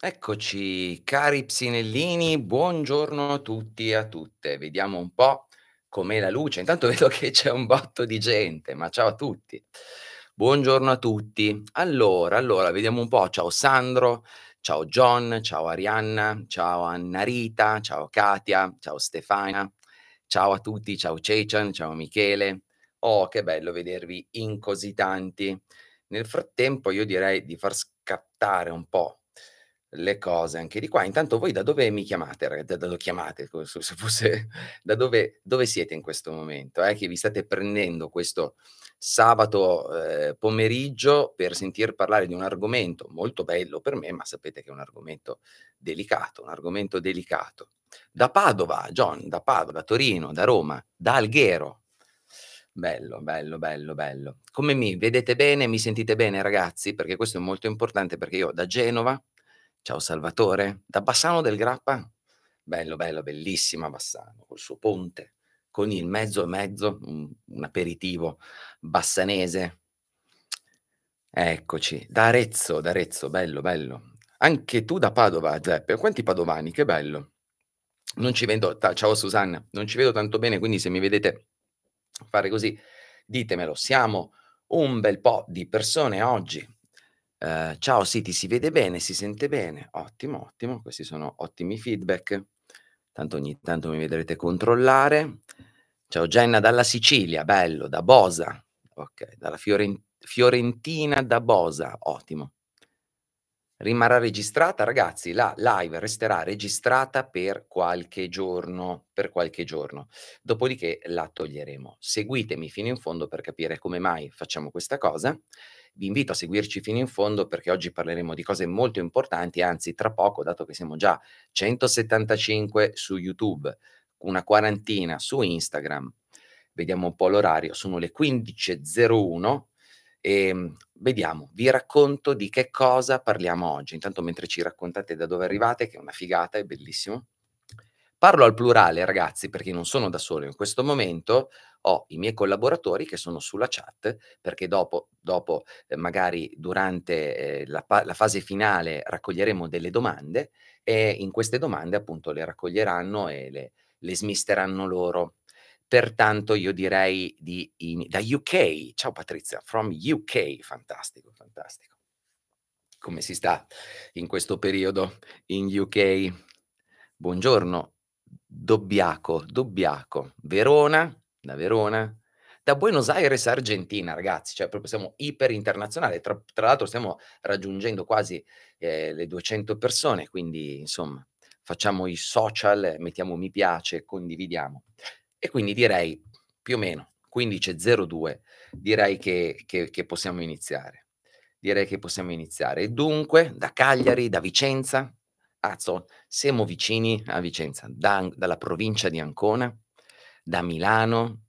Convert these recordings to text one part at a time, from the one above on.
Eccoci, cari psinellini, buongiorno a tutti e a tutte. Vediamo un po' com'è la luce. Intanto vedo che c'è un botto di gente, ma ciao a tutti. Buongiorno a tutti. Allora, allora, vediamo un po'. Ciao Sandro, ciao John, ciao Arianna, ciao Annarita, ciao Katia, ciao Stefania, ciao a tutti, ciao Cecian, ciao Michele. Oh, che bello vedervi in così tanti. Nel frattempo io direi di far scattare un po' le cose anche di qua. Intanto voi da dove mi chiamate? Da dove chiamate? Se fosse, da dove, dove siete in questo momento? Eh? Che vi state prendendo questo sabato eh, pomeriggio per sentir parlare di un argomento molto bello per me, ma sapete che è un argomento delicato, un argomento delicato. Da Padova, John, da Padova, da Torino, da Roma, da Alghero. Bello, bello, bello, bello. Come mi vedete bene, mi sentite bene ragazzi? Perché questo è molto importante perché io da Genova Ciao Salvatore, da Bassano del Grappa. Bello, bello, bellissima Bassano, col suo ponte, con il mezzo e mezzo, un, un aperitivo bassanese. Eccoci, da Arezzo, da Arezzo, bello, bello. Anche tu da Padova, Zeppe. Quanti padovani, che bello. Non ci vedo, ta- ciao Susanna, non ci vedo tanto bene, quindi se mi vedete fare così, ditemelo. Siamo un bel po' di persone oggi eh, ciao, sì, ti si vede bene, si sente bene. Ottimo, ottimo, questi sono ottimi feedback. Tanto ogni tanto mi vedrete controllare. Ciao Jenna dalla Sicilia, bello, da Bosa. Ok, dalla Fiorent- Fiorentina da Bosa, ottimo. Rimarrà registrata, ragazzi, la live resterà registrata per qualche giorno, per qualche giorno. Dopodiché la toglieremo. Seguitemi fino in fondo per capire come mai facciamo questa cosa. Vi invito a seguirci fino in fondo perché oggi parleremo di cose molto importanti, anzi tra poco, dato che siamo già 175 su YouTube, una quarantina su Instagram, vediamo un po' l'orario, sono le 15.01 e mm, vediamo, vi racconto di che cosa parliamo oggi. Intanto mentre ci raccontate da dove arrivate, che è una figata, è bellissimo. Parlo al plurale, ragazzi, perché non sono da solo in questo momento ho i miei collaboratori che sono sulla chat perché dopo, dopo eh, magari durante eh, la, la, fase finale raccoglieremo delle domande e in queste domande appunto le raccoglieranno e le, le smisteranno loro. Pertanto io direi di in, da UK, ciao Patrizia, from UK, fantastico, fantastico. Come si sta in questo periodo in UK? Buongiorno, Dobbiaco, Dobbiaco, Verona, da Verona, da Buenos Aires Argentina, ragazzi, cioè proprio siamo iper internazionali, tra, tra l'altro stiamo raggiungendo quasi eh, le 200 persone, quindi insomma facciamo i social, mettiamo mi piace, condividiamo. E quindi direi più o meno 15.02, direi che, che, che possiamo iniziare. Direi che possiamo iniziare. dunque, da Cagliari, da Vicenza, Azzo, ah, siamo vicini a Vicenza, da, dalla provincia di Ancona, da Milano.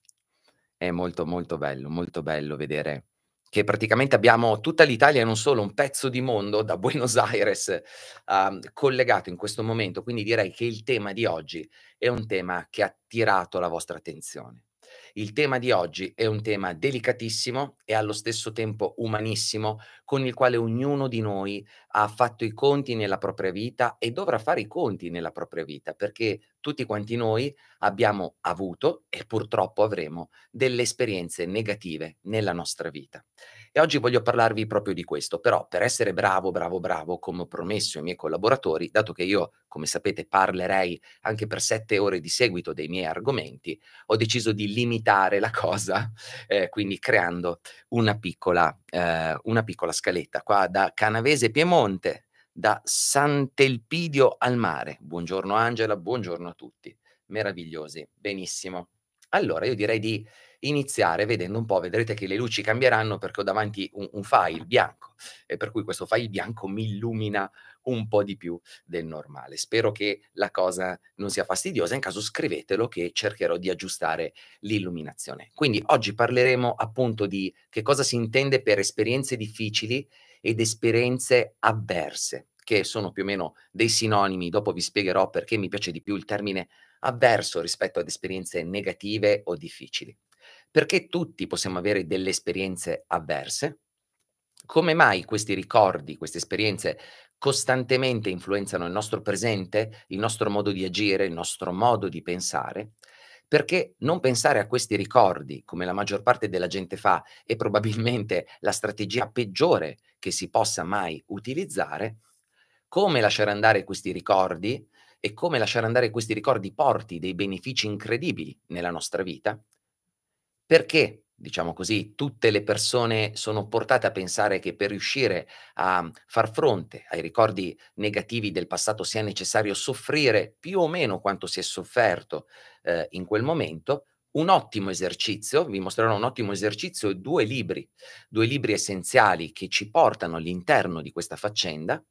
È molto molto bello, molto bello vedere che praticamente abbiamo tutta l'Italia e non solo un pezzo di mondo da Buenos Aires uh, collegato in questo momento, quindi direi che il tema di oggi è un tema che ha attirato la vostra attenzione. Il tema di oggi è un tema delicatissimo e allo stesso tempo umanissimo, con il quale ognuno di noi ha fatto i conti nella propria vita e dovrà fare i conti nella propria vita, perché tutti quanti noi abbiamo avuto e purtroppo avremo delle esperienze negative nella nostra vita. E oggi voglio parlarvi proprio di questo, però per essere bravo, bravo, bravo, come ho promesso ai miei collaboratori, dato che io, come sapete, parlerei anche per sette ore di seguito dei miei argomenti, ho deciso di limitare la cosa, eh, quindi creando una piccola, eh, una piccola scaletta. Qua da Canavese Piemonte, da Sant'Elpidio al mare. Buongiorno Angela, buongiorno a tutti. Meravigliosi, benissimo. Allora io direi di iniziare vedendo un po', vedrete che le luci cambieranno perché ho davanti un, un file bianco e per cui questo file bianco mi illumina un po' di più del normale. Spero che la cosa non sia fastidiosa, in caso scrivetelo che cercherò di aggiustare l'illuminazione. Quindi oggi parleremo appunto di che cosa si intende per esperienze difficili ed esperienze avverse che sono più o meno dei sinonimi, dopo vi spiegherò perché mi piace di più il termine avverso rispetto ad esperienze negative o difficili. Perché tutti possiamo avere delle esperienze avverse? Come mai questi ricordi, queste esperienze costantemente influenzano il nostro presente, il nostro modo di agire, il nostro modo di pensare? perché non pensare a questi ricordi, come la maggior parte della gente fa, è probabilmente la strategia peggiore che si possa mai utilizzare, come lasciare andare questi ricordi e come lasciare andare questi ricordi porti dei benefici incredibili nella nostra vita, perché, diciamo così, tutte le persone sono portate a pensare che per riuscire a far fronte ai ricordi negativi del passato sia necessario soffrire più o meno quanto si è sofferto eh, in quel momento, un ottimo esercizio, vi mostrerò un ottimo esercizio e due libri, due libri essenziali che ci portano all'interno di questa faccenda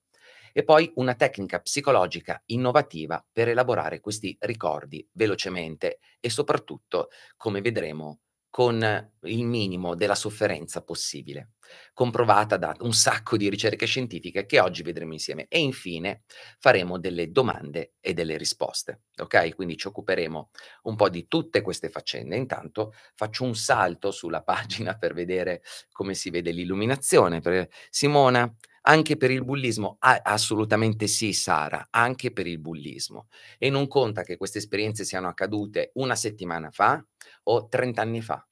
e poi una tecnica psicologica innovativa per elaborare questi ricordi velocemente e soprattutto, come vedremo, con il minimo della sofferenza possibile, comprovata da un sacco di ricerche scientifiche che oggi vedremo insieme. E infine faremo delle domande e delle risposte, ok? Quindi ci occuperemo un po' di tutte queste faccende. Intanto faccio un salto sulla pagina per vedere come si vede l'illuminazione. Simona, anche per il bullismo? Ah, assolutamente sì, Sara, anche per il bullismo. E non conta che queste esperienze siano accadute una settimana fa o 30 anni fa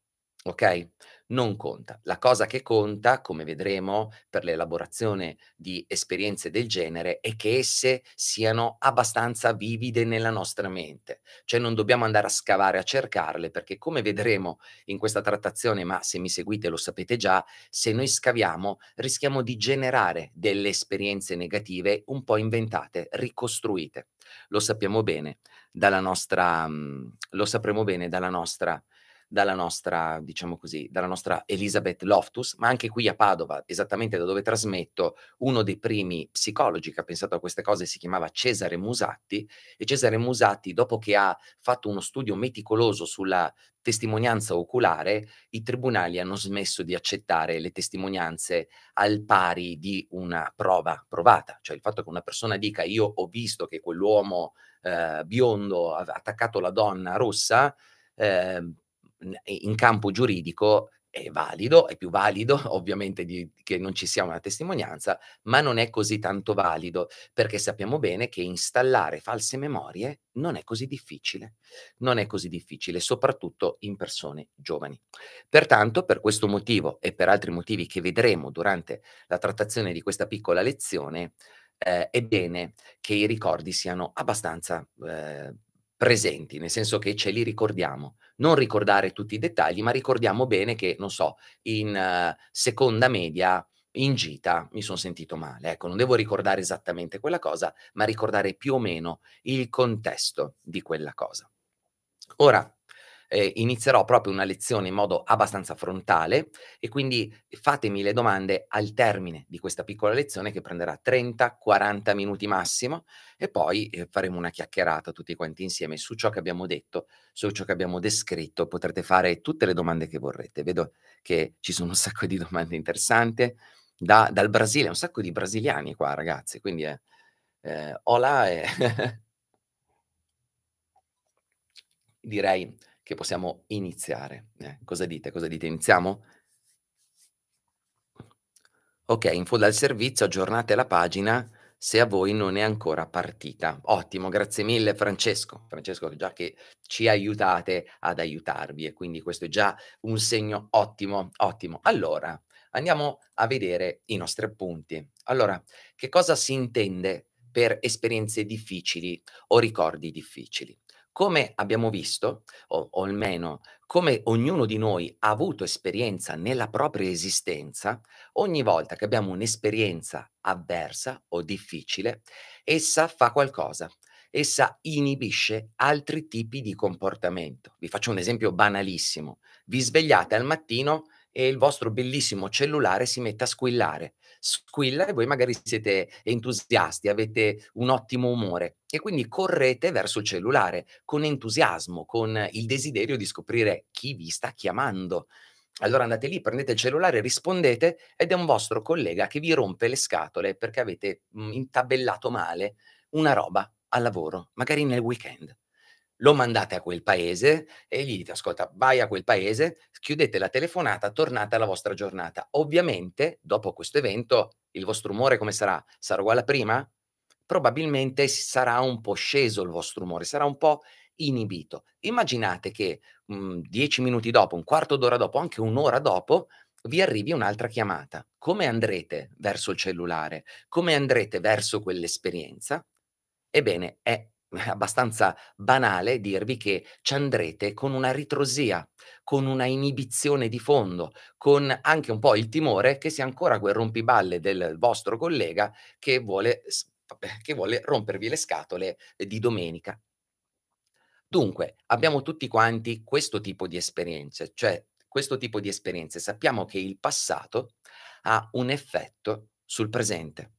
ok? Non conta. La cosa che conta, come vedremo per l'elaborazione di esperienze del genere, è che esse siano abbastanza vivide nella nostra mente, cioè non dobbiamo andare a scavare a cercarle perché come vedremo in questa trattazione, ma se mi seguite lo sapete già, se noi scaviamo rischiamo di generare delle esperienze negative un po' inventate, ricostruite. Lo sappiamo bene dalla nostra mhmm, lo sapremo bene dalla nostra dalla nostra, diciamo così, dalla nostra Elizabeth Loftus, ma anche qui a Padova, esattamente da dove trasmetto, uno dei primi psicologi che ha pensato a queste cose si chiamava Cesare Musatti e Cesare Musatti, dopo che ha fatto uno studio meticoloso sulla testimonianza oculare, i tribunali hanno smesso di accettare le testimonianze al pari di una prova provata, cioè il fatto che una persona dica io ho visto che quell'uomo eh, biondo ha attaccato la donna rossa, eh, in campo giuridico è valido, è più valido ovviamente di, che non ci sia una testimonianza, ma non è così tanto valido perché sappiamo bene che installare false memorie non è così difficile, non è così difficile, soprattutto in persone giovani. Pertanto, per questo motivo e per altri motivi che vedremo durante la trattazione di questa piccola lezione, eh, è bene che i ricordi siano abbastanza eh, presenti, nel senso che ce li ricordiamo, non ricordare tutti i dettagli, ma ricordiamo bene che, non so, in uh, seconda media in gita mi sono sentito male. Ecco, non devo ricordare esattamente quella cosa, ma ricordare più o meno il contesto di quella cosa. Ora, eh, inizierò proprio una lezione in modo abbastanza frontale e quindi fatemi le domande al termine di questa piccola lezione che prenderà 30-40 minuti massimo e poi eh, faremo una chiacchierata tutti quanti insieme su ciò che abbiamo detto, su ciò che abbiamo descritto. Potrete fare tutte le domande che vorrete. Vedo che ci sono un sacco di domande interessanti. Da, dal Brasile, un sacco di brasiliani qua ragazzi, quindi eh, eh, hola e direi che possiamo iniziare. Eh, cosa dite? Cosa dite? Iniziamo? Ok, info dal servizio aggiornate la pagina se a voi non è ancora partita. Ottimo, grazie mille Francesco. Francesco, già che ci aiutate ad aiutarvi e quindi questo è già un segno ottimo, ottimo. Allora, andiamo a vedere i nostri appunti. Allora, che cosa si intende per esperienze difficili o ricordi difficili? Come abbiamo visto, o, o almeno come ognuno di noi ha avuto esperienza nella propria esistenza, ogni volta che abbiamo un'esperienza avversa o difficile, essa fa qualcosa, essa inibisce altri tipi di comportamento. Vi faccio un esempio banalissimo. Vi svegliate al mattino e il vostro bellissimo cellulare si mette a squillare squilla e voi magari siete entusiasti, avete un ottimo umore e quindi correte verso il cellulare con entusiasmo, con il desiderio di scoprire chi vi sta chiamando. Allora andate lì, prendete il cellulare, rispondete ed è un vostro collega che vi rompe le scatole perché avete mhmm, intabellato male una roba al lavoro, magari nel weekend lo mandate a quel paese e gli dite ascolta vai a quel paese, chiudete la telefonata, tornate alla vostra giornata. Ovviamente dopo questo evento il vostro umore come sarà? Sarà uguale a prima? Probabilmente sarà un po' sceso il vostro umore, sarà un po' inibito. Immaginate che mh, mm, dieci minuti dopo, un quarto d'ora dopo, anche un'ora dopo, vi arrivi un'altra chiamata. Come andrete verso il cellulare? Come andrete verso quell'esperienza? Ebbene, è abbastanza banale dirvi che ci andrete con una ritrosia, con una inibizione di fondo, con anche un po' il timore che sia ancora quel rompiballe del vostro collega che vuole, che vuole rompervi le scatole di domenica. Dunque, abbiamo tutti quanti questo tipo di esperienze, cioè questo tipo di esperienze sappiamo che il passato ha un effetto sul presente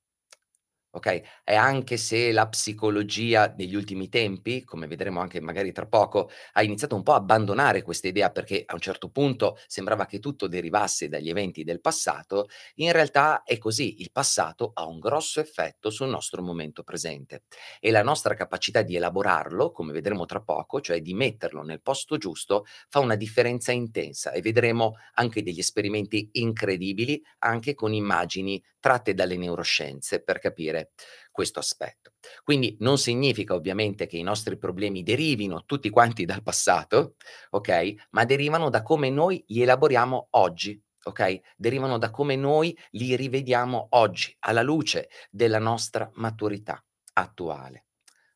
ok? E anche se la psicologia negli ultimi tempi, come vedremo anche magari tra poco, ha iniziato un po' a abbandonare questa idea perché a un certo punto sembrava che tutto derivasse dagli eventi del passato, in realtà è così, il passato ha un grosso effetto sul nostro momento presente e la nostra capacità di elaborarlo, come vedremo tra poco, cioè di metterlo nel posto giusto, fa una differenza intensa e vedremo anche degli esperimenti incredibili, anche con immagini tratte dalle neuroscienze per capire questo aspetto. Quindi non significa ovviamente che i nostri problemi derivino tutti quanti dal passato, ok? Ma derivano da come noi li elaboriamo oggi, ok? Derivano da come noi li rivediamo oggi alla luce della nostra maturità attuale.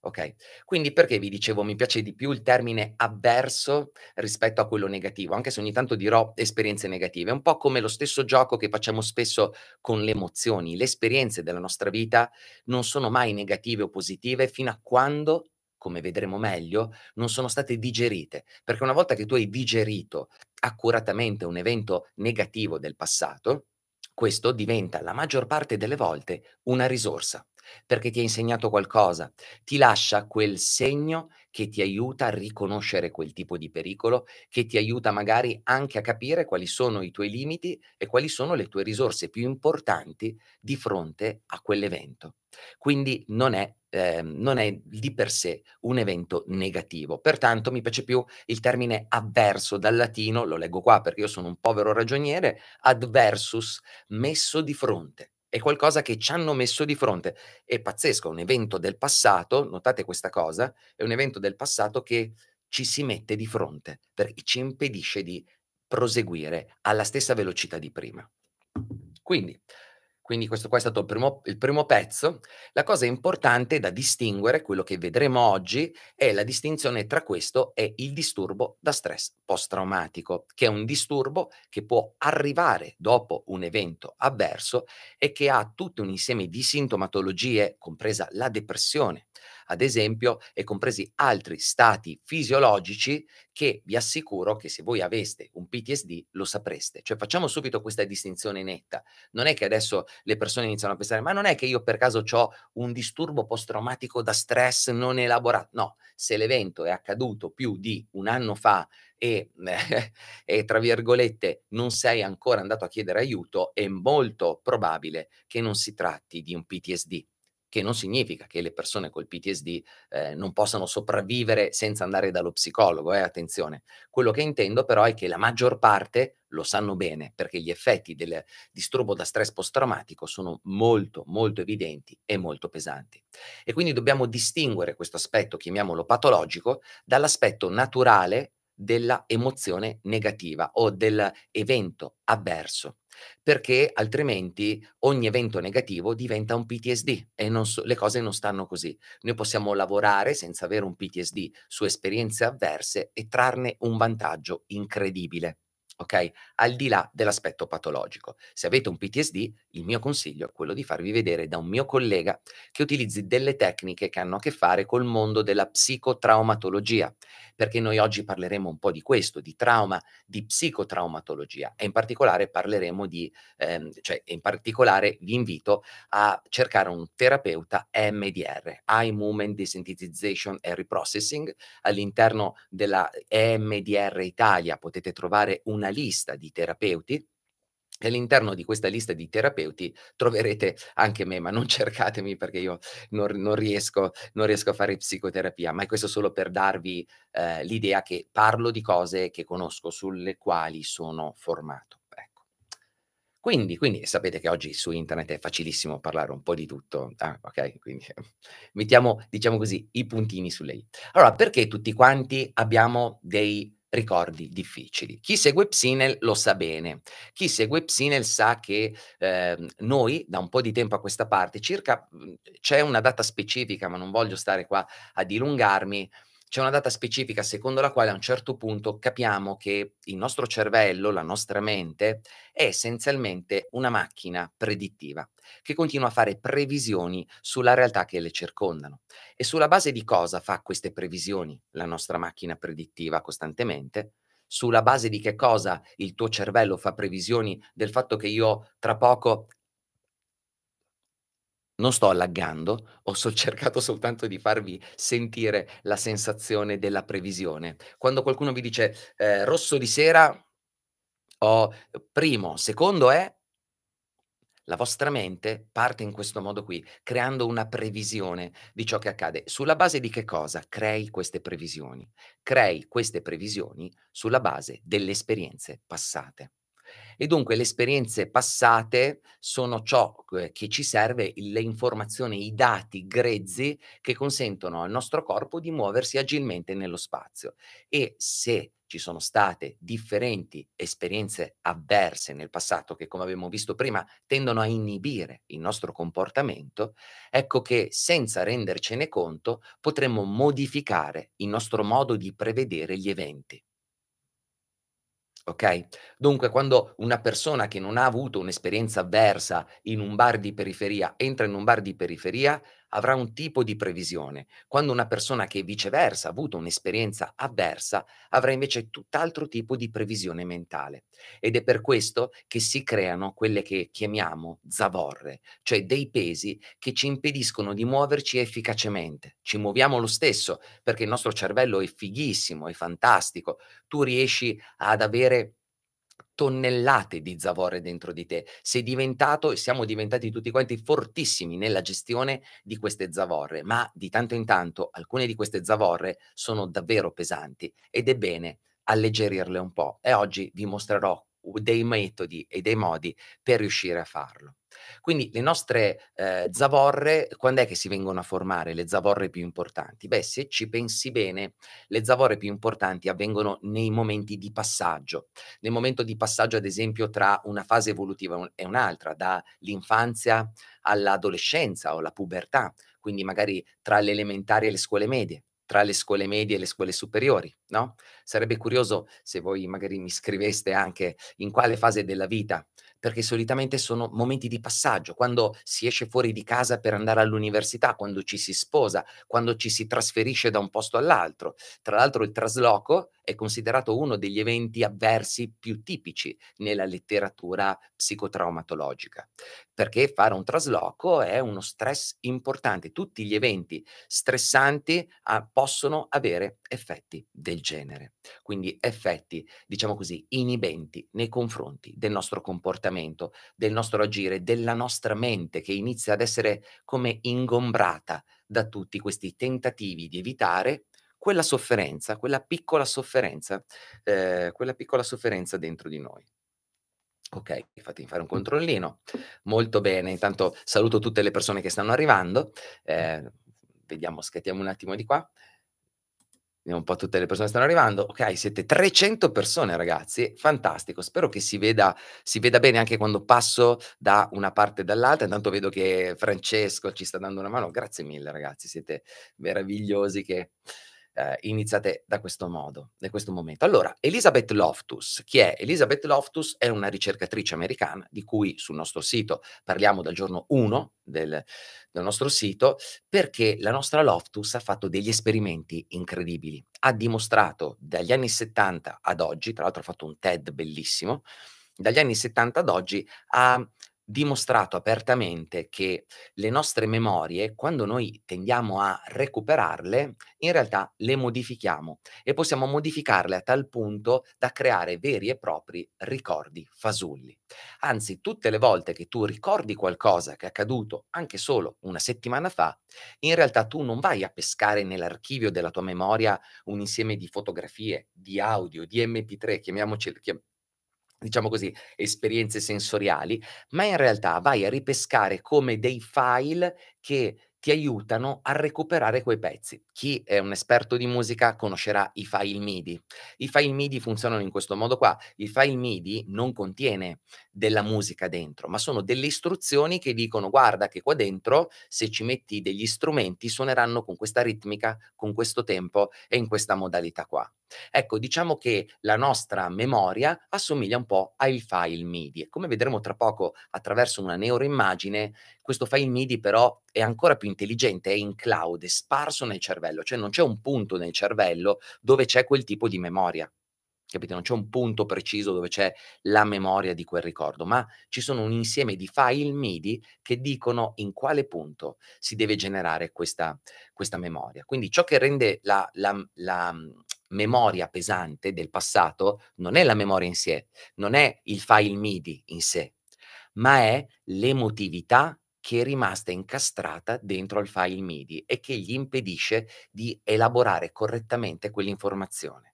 Ok? Quindi perché vi dicevo mi piace di più il termine avverso rispetto a quello negativo, anche se ogni tanto dirò esperienze negative, è un po' come lo stesso gioco che facciamo spesso con le emozioni, le esperienze della nostra vita non sono mai negative o positive fino a quando come vedremo meglio, non sono state digerite, perché una volta che tu hai digerito accuratamente un evento negativo del passato, questo diventa la maggior parte delle volte una risorsa perché ti ha insegnato qualcosa, ti lascia quel segno che ti aiuta a riconoscere quel tipo di pericolo, che ti aiuta magari anche a capire quali sono i tuoi limiti e quali sono le tue risorse più importanti di fronte a quell'evento. Quindi non è, eh, non è di per sé un evento negativo. Pertanto mi piace più il termine avverso dal latino, lo leggo qua perché io sono un povero ragioniere, adversus messo di fronte è qualcosa che ci hanno messo di fronte. È pazzesco, un evento del passato, notate questa cosa, è un evento del passato che ci si mette di fronte, perché ci impedisce di proseguire alla stessa velocità di prima. Quindi, quindi questo qua è stato il primo, il primo, pezzo. La cosa importante da distinguere, quello che vedremo oggi, è la distinzione tra questo e il disturbo da stress post-traumatico, che è un disturbo che può arrivare dopo un evento avverso e che ha tutto un insieme di sintomatologie, compresa la depressione, ad esempio, e compresi altri stati fisiologici che vi assicuro che se voi aveste un PTSD lo sapreste. Cioè facciamo subito questa distinzione netta. Non è che adesso le persone iniziano a pensare, ma non è che io per caso ho un disturbo post-traumatico da stress non elaborato. No, se l'evento è accaduto più di un anno fa e, eh, e, tra virgolette non sei ancora andato a chiedere aiuto, è molto probabile che non si tratti di un PTSD che non significa che le persone col PTSD eh, non possano sopravvivere senza andare dallo psicologo, eh, attenzione. Quello che intendo però è che la maggior parte lo sanno bene perché gli effetti del disturbo da stress post-traumatico sono molto, molto evidenti e molto pesanti. E quindi dobbiamo distinguere questo aspetto, chiamiamolo patologico, dall'aspetto naturale della emozione negativa o dell'evento avverso, perché altrimenti ogni evento negativo diventa un PTSD e so, le cose non stanno così. Noi possiamo lavorare senza avere un PTSD su esperienze avverse e trarne un vantaggio incredibile ok? Al di là dell'aspetto patologico. Se avete un PTSD, il mio consiglio è quello di farvi vedere da un mio collega che utilizzi delle tecniche che hanno a che fare col mondo della psicotraumatologia, perché noi oggi parleremo un po' di questo, di trauma, di psicotraumatologia e in particolare parleremo di, ehm, cioè in particolare vi invito a cercare un terapeuta EMDR, Eye Movement Desensitization and Reprocessing, all'interno della EMDR Italia potete trovare una lista di terapeuti all'interno di questa lista di terapeuti troverete anche me, ma non cercatemi perché io non, non, riesco, non riesco, a fare psicoterapia, ma è questo solo per darvi eh, l'idea che parlo di cose che conosco, sulle quali sono formato. Ecco. Quindi, quindi, sapete che oggi su internet è facilissimo parlare un po' di tutto. Ah, ok, quindi mettiamo, diciamo così, i puntini sulle i. Allora, perché tutti quanti abbiamo dei ricordi difficili. Chi segue Psinel lo sa bene. Chi segue Psinel sa che eh, noi da un po' di tempo a questa parte, circa mhmm, c'è una data specifica, ma non voglio stare qua a dilungarmi, c'è una data specifica secondo la quale a un certo punto capiamo che il nostro cervello, la nostra mente, è essenzialmente una macchina predittiva che continua a fare previsioni sulla realtà che le circondano. E sulla base di cosa fa queste previsioni la nostra macchina predittiva costantemente? Sulla base di che cosa il tuo cervello fa previsioni del fatto che io tra poco non sto allaggando, ho so cercato soltanto di farvi sentire la sensazione della previsione. Quando qualcuno vi dice eh, rosso di sera, oh, primo, secondo è la vostra mente parte in questo modo qui, creando una previsione di ciò che accade. Sulla base di che cosa crei queste previsioni? Crei queste previsioni sulla base delle esperienze passate. E dunque le esperienze passate sono ciò uhm, che ci serve, le informazioni, i dati grezzi che consentono al nostro corpo di muoversi agilmente nello spazio. E se ci sono state differenti esperienze avverse nel passato che, come abbiamo visto prima, tendono a inibire il nostro comportamento, ecco che senza rendercene conto potremmo modificare il nostro modo di prevedere gli eventi. Ok? Dunque, quando una persona che non ha avuto un'esperienza avversa in un bar di periferia entra in un bar di periferia, avrà un tipo di previsione, quando una persona che viceversa ha avuto un'esperienza avversa avrà invece tutt'altro tipo di previsione mentale. Ed è per questo che si creano quelle che chiamiamo zavorre, cioè dei pesi che ci impediscono di muoverci efficacemente. Ci muoviamo lo stesso perché il nostro cervello è fighissimo, è fantastico, tu riesci ad avere tonnellate di zavorre dentro di te. Sei diventato e siamo diventati tutti quanti fortissimi nella gestione di queste zavorre, ma di tanto in tanto alcune di queste zavorre sono davvero pesanti ed è bene alleggerirle un po' e oggi vi mostrerò dei metodi e dei modi per riuscire a farlo. Quindi le nostre eh, zavorre, quando è che si vengono a formare le zavorre più importanti? Beh, se ci pensi bene, le zavorre più importanti avvengono nei momenti di passaggio, nel momento di passaggio ad esempio tra una fase evolutiva e un'altra, dall'infanzia all'adolescenza o la pubertà, quindi magari tra le elementari e le scuole medie tra le scuole medie e le scuole superiori, no? Sarebbe curioso se voi magari mi scriveste anche in quale fase della vita perché solitamente sono momenti di passaggio, quando si esce fuori di casa per andare all'università, quando ci si sposa, quando ci si trasferisce da un posto all'altro. Tra l'altro il trasloco è considerato uno degli eventi avversi più tipici nella letteratura psicotraumatologica, perché fare un trasloco è uno stress importante. Tutti gli eventi stressanti ah, possono avere effetti del genere, quindi effetti, diciamo così, inibenti nei confronti del nostro comportamento, del nostro agire, della nostra mente che inizia ad essere come ingombrata da tutti questi tentativi di evitare quella sofferenza, quella piccola sofferenza, eh, quella piccola sofferenza dentro di noi. Ok, fatemi fare un controllino. Molto bene, intanto saluto tutte le persone che stanno arrivando. Eh, vediamo, scattiamo un attimo di qua. Vediamo un po' tutte le persone che stanno arrivando. Ok, siete 300 persone ragazzi, fantastico. Spero che si veda, si veda bene anche quando passo da una parte e dall'altra. Intanto vedo che Francesco ci sta dando una mano. Grazie mille ragazzi, siete meravigliosi che eh, iniziate da questo modo, da questo momento. Allora, Elizabeth Loftus, chi è? Elizabeth Loftus è una ricercatrice americana di cui sul nostro sito parliamo dal giorno 1 del, del nostro sito perché la nostra Loftus ha fatto degli esperimenti incredibili. Ha dimostrato dagli anni 70 ad oggi, tra l'altro ha fatto un TED bellissimo, dagli anni 70 ad oggi ha dimostrato apertamente che le nostre memorie, quando noi tendiamo a recuperarle, in realtà le modifichiamo e possiamo modificarle a tal punto da creare veri e propri ricordi fasulli. Anzi, tutte le volte che tu ricordi qualcosa che è accaduto anche solo una settimana fa, in realtà tu non vai a pescare nell'archivio della tua memoria un insieme di fotografie, di audio, di MP3, chiamiamoci, diciamo così, esperienze sensoriali, ma in realtà vai a ripescare come dei file che ti aiutano a recuperare quei pezzi. Chi è un esperto di musica conoscerà i file MIDI. I file MIDI funzionano in questo modo qua. Il file MIDI non contiene della musica dentro, ma sono delle istruzioni che dicono guarda che qua dentro se ci metti degli strumenti suoneranno con questa ritmica, con questo tempo e in questa modalità qua. Ecco, diciamo che la nostra memoria assomiglia un po' al file MIDI. Come vedremo tra poco attraverso una neuroimmagine, questo file MIDI però è ancora più intelligente, è in cloud, è sparso nel cervello, cioè non c'è un punto nel cervello dove c'è quel tipo di memoria. Capite? Non c'è un punto preciso dove c'è la memoria di quel ricordo, ma ci sono un insieme di file MIDI che dicono in quale punto si deve generare questa, questa memoria. Quindi ciò che rende la, la, la mm, memoria pesante del passato non è la memoria in sé, non è il file MIDI in sé, ma è l'emotività che è rimasta incastrata dentro al file MIDI e che gli impedisce di elaborare correttamente quell'informazione.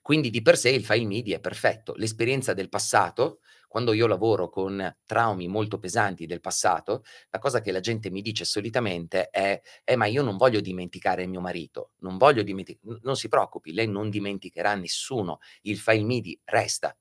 Quindi di per sé il file MIDI è perfetto. L'esperienza del passato, quando io lavoro con traumi molto pesanti del passato, la cosa che la gente mi dice solitamente è: eh, ma io non voglio dimenticare mio marito, non voglio dimenticare. Non si preoccupi, lei non dimenticherà nessuno. Il file MIDI resta.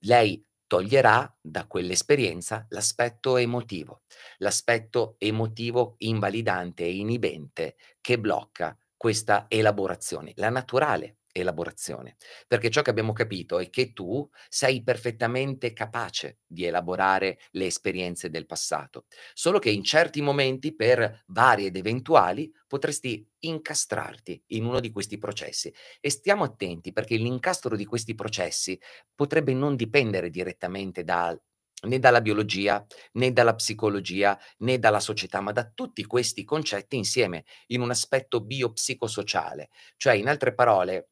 Lei toglierà da quell'esperienza l'aspetto emotivo, l'aspetto emotivo invalidante e inibente che blocca questa elaborazione, la naturale elaborazione, perché ciò che abbiamo capito è che tu sei perfettamente capace di elaborare le esperienze del passato, solo che in certi momenti, per vari ed eventuali, potresti incastrarti in uno di questi processi e stiamo attenti perché l'incastro di questi processi potrebbe non dipendere direttamente da né dalla biologia, né dalla psicologia, né dalla società, ma da tutti questi concetti insieme in un aspetto biopsicosociale, cioè in altre parole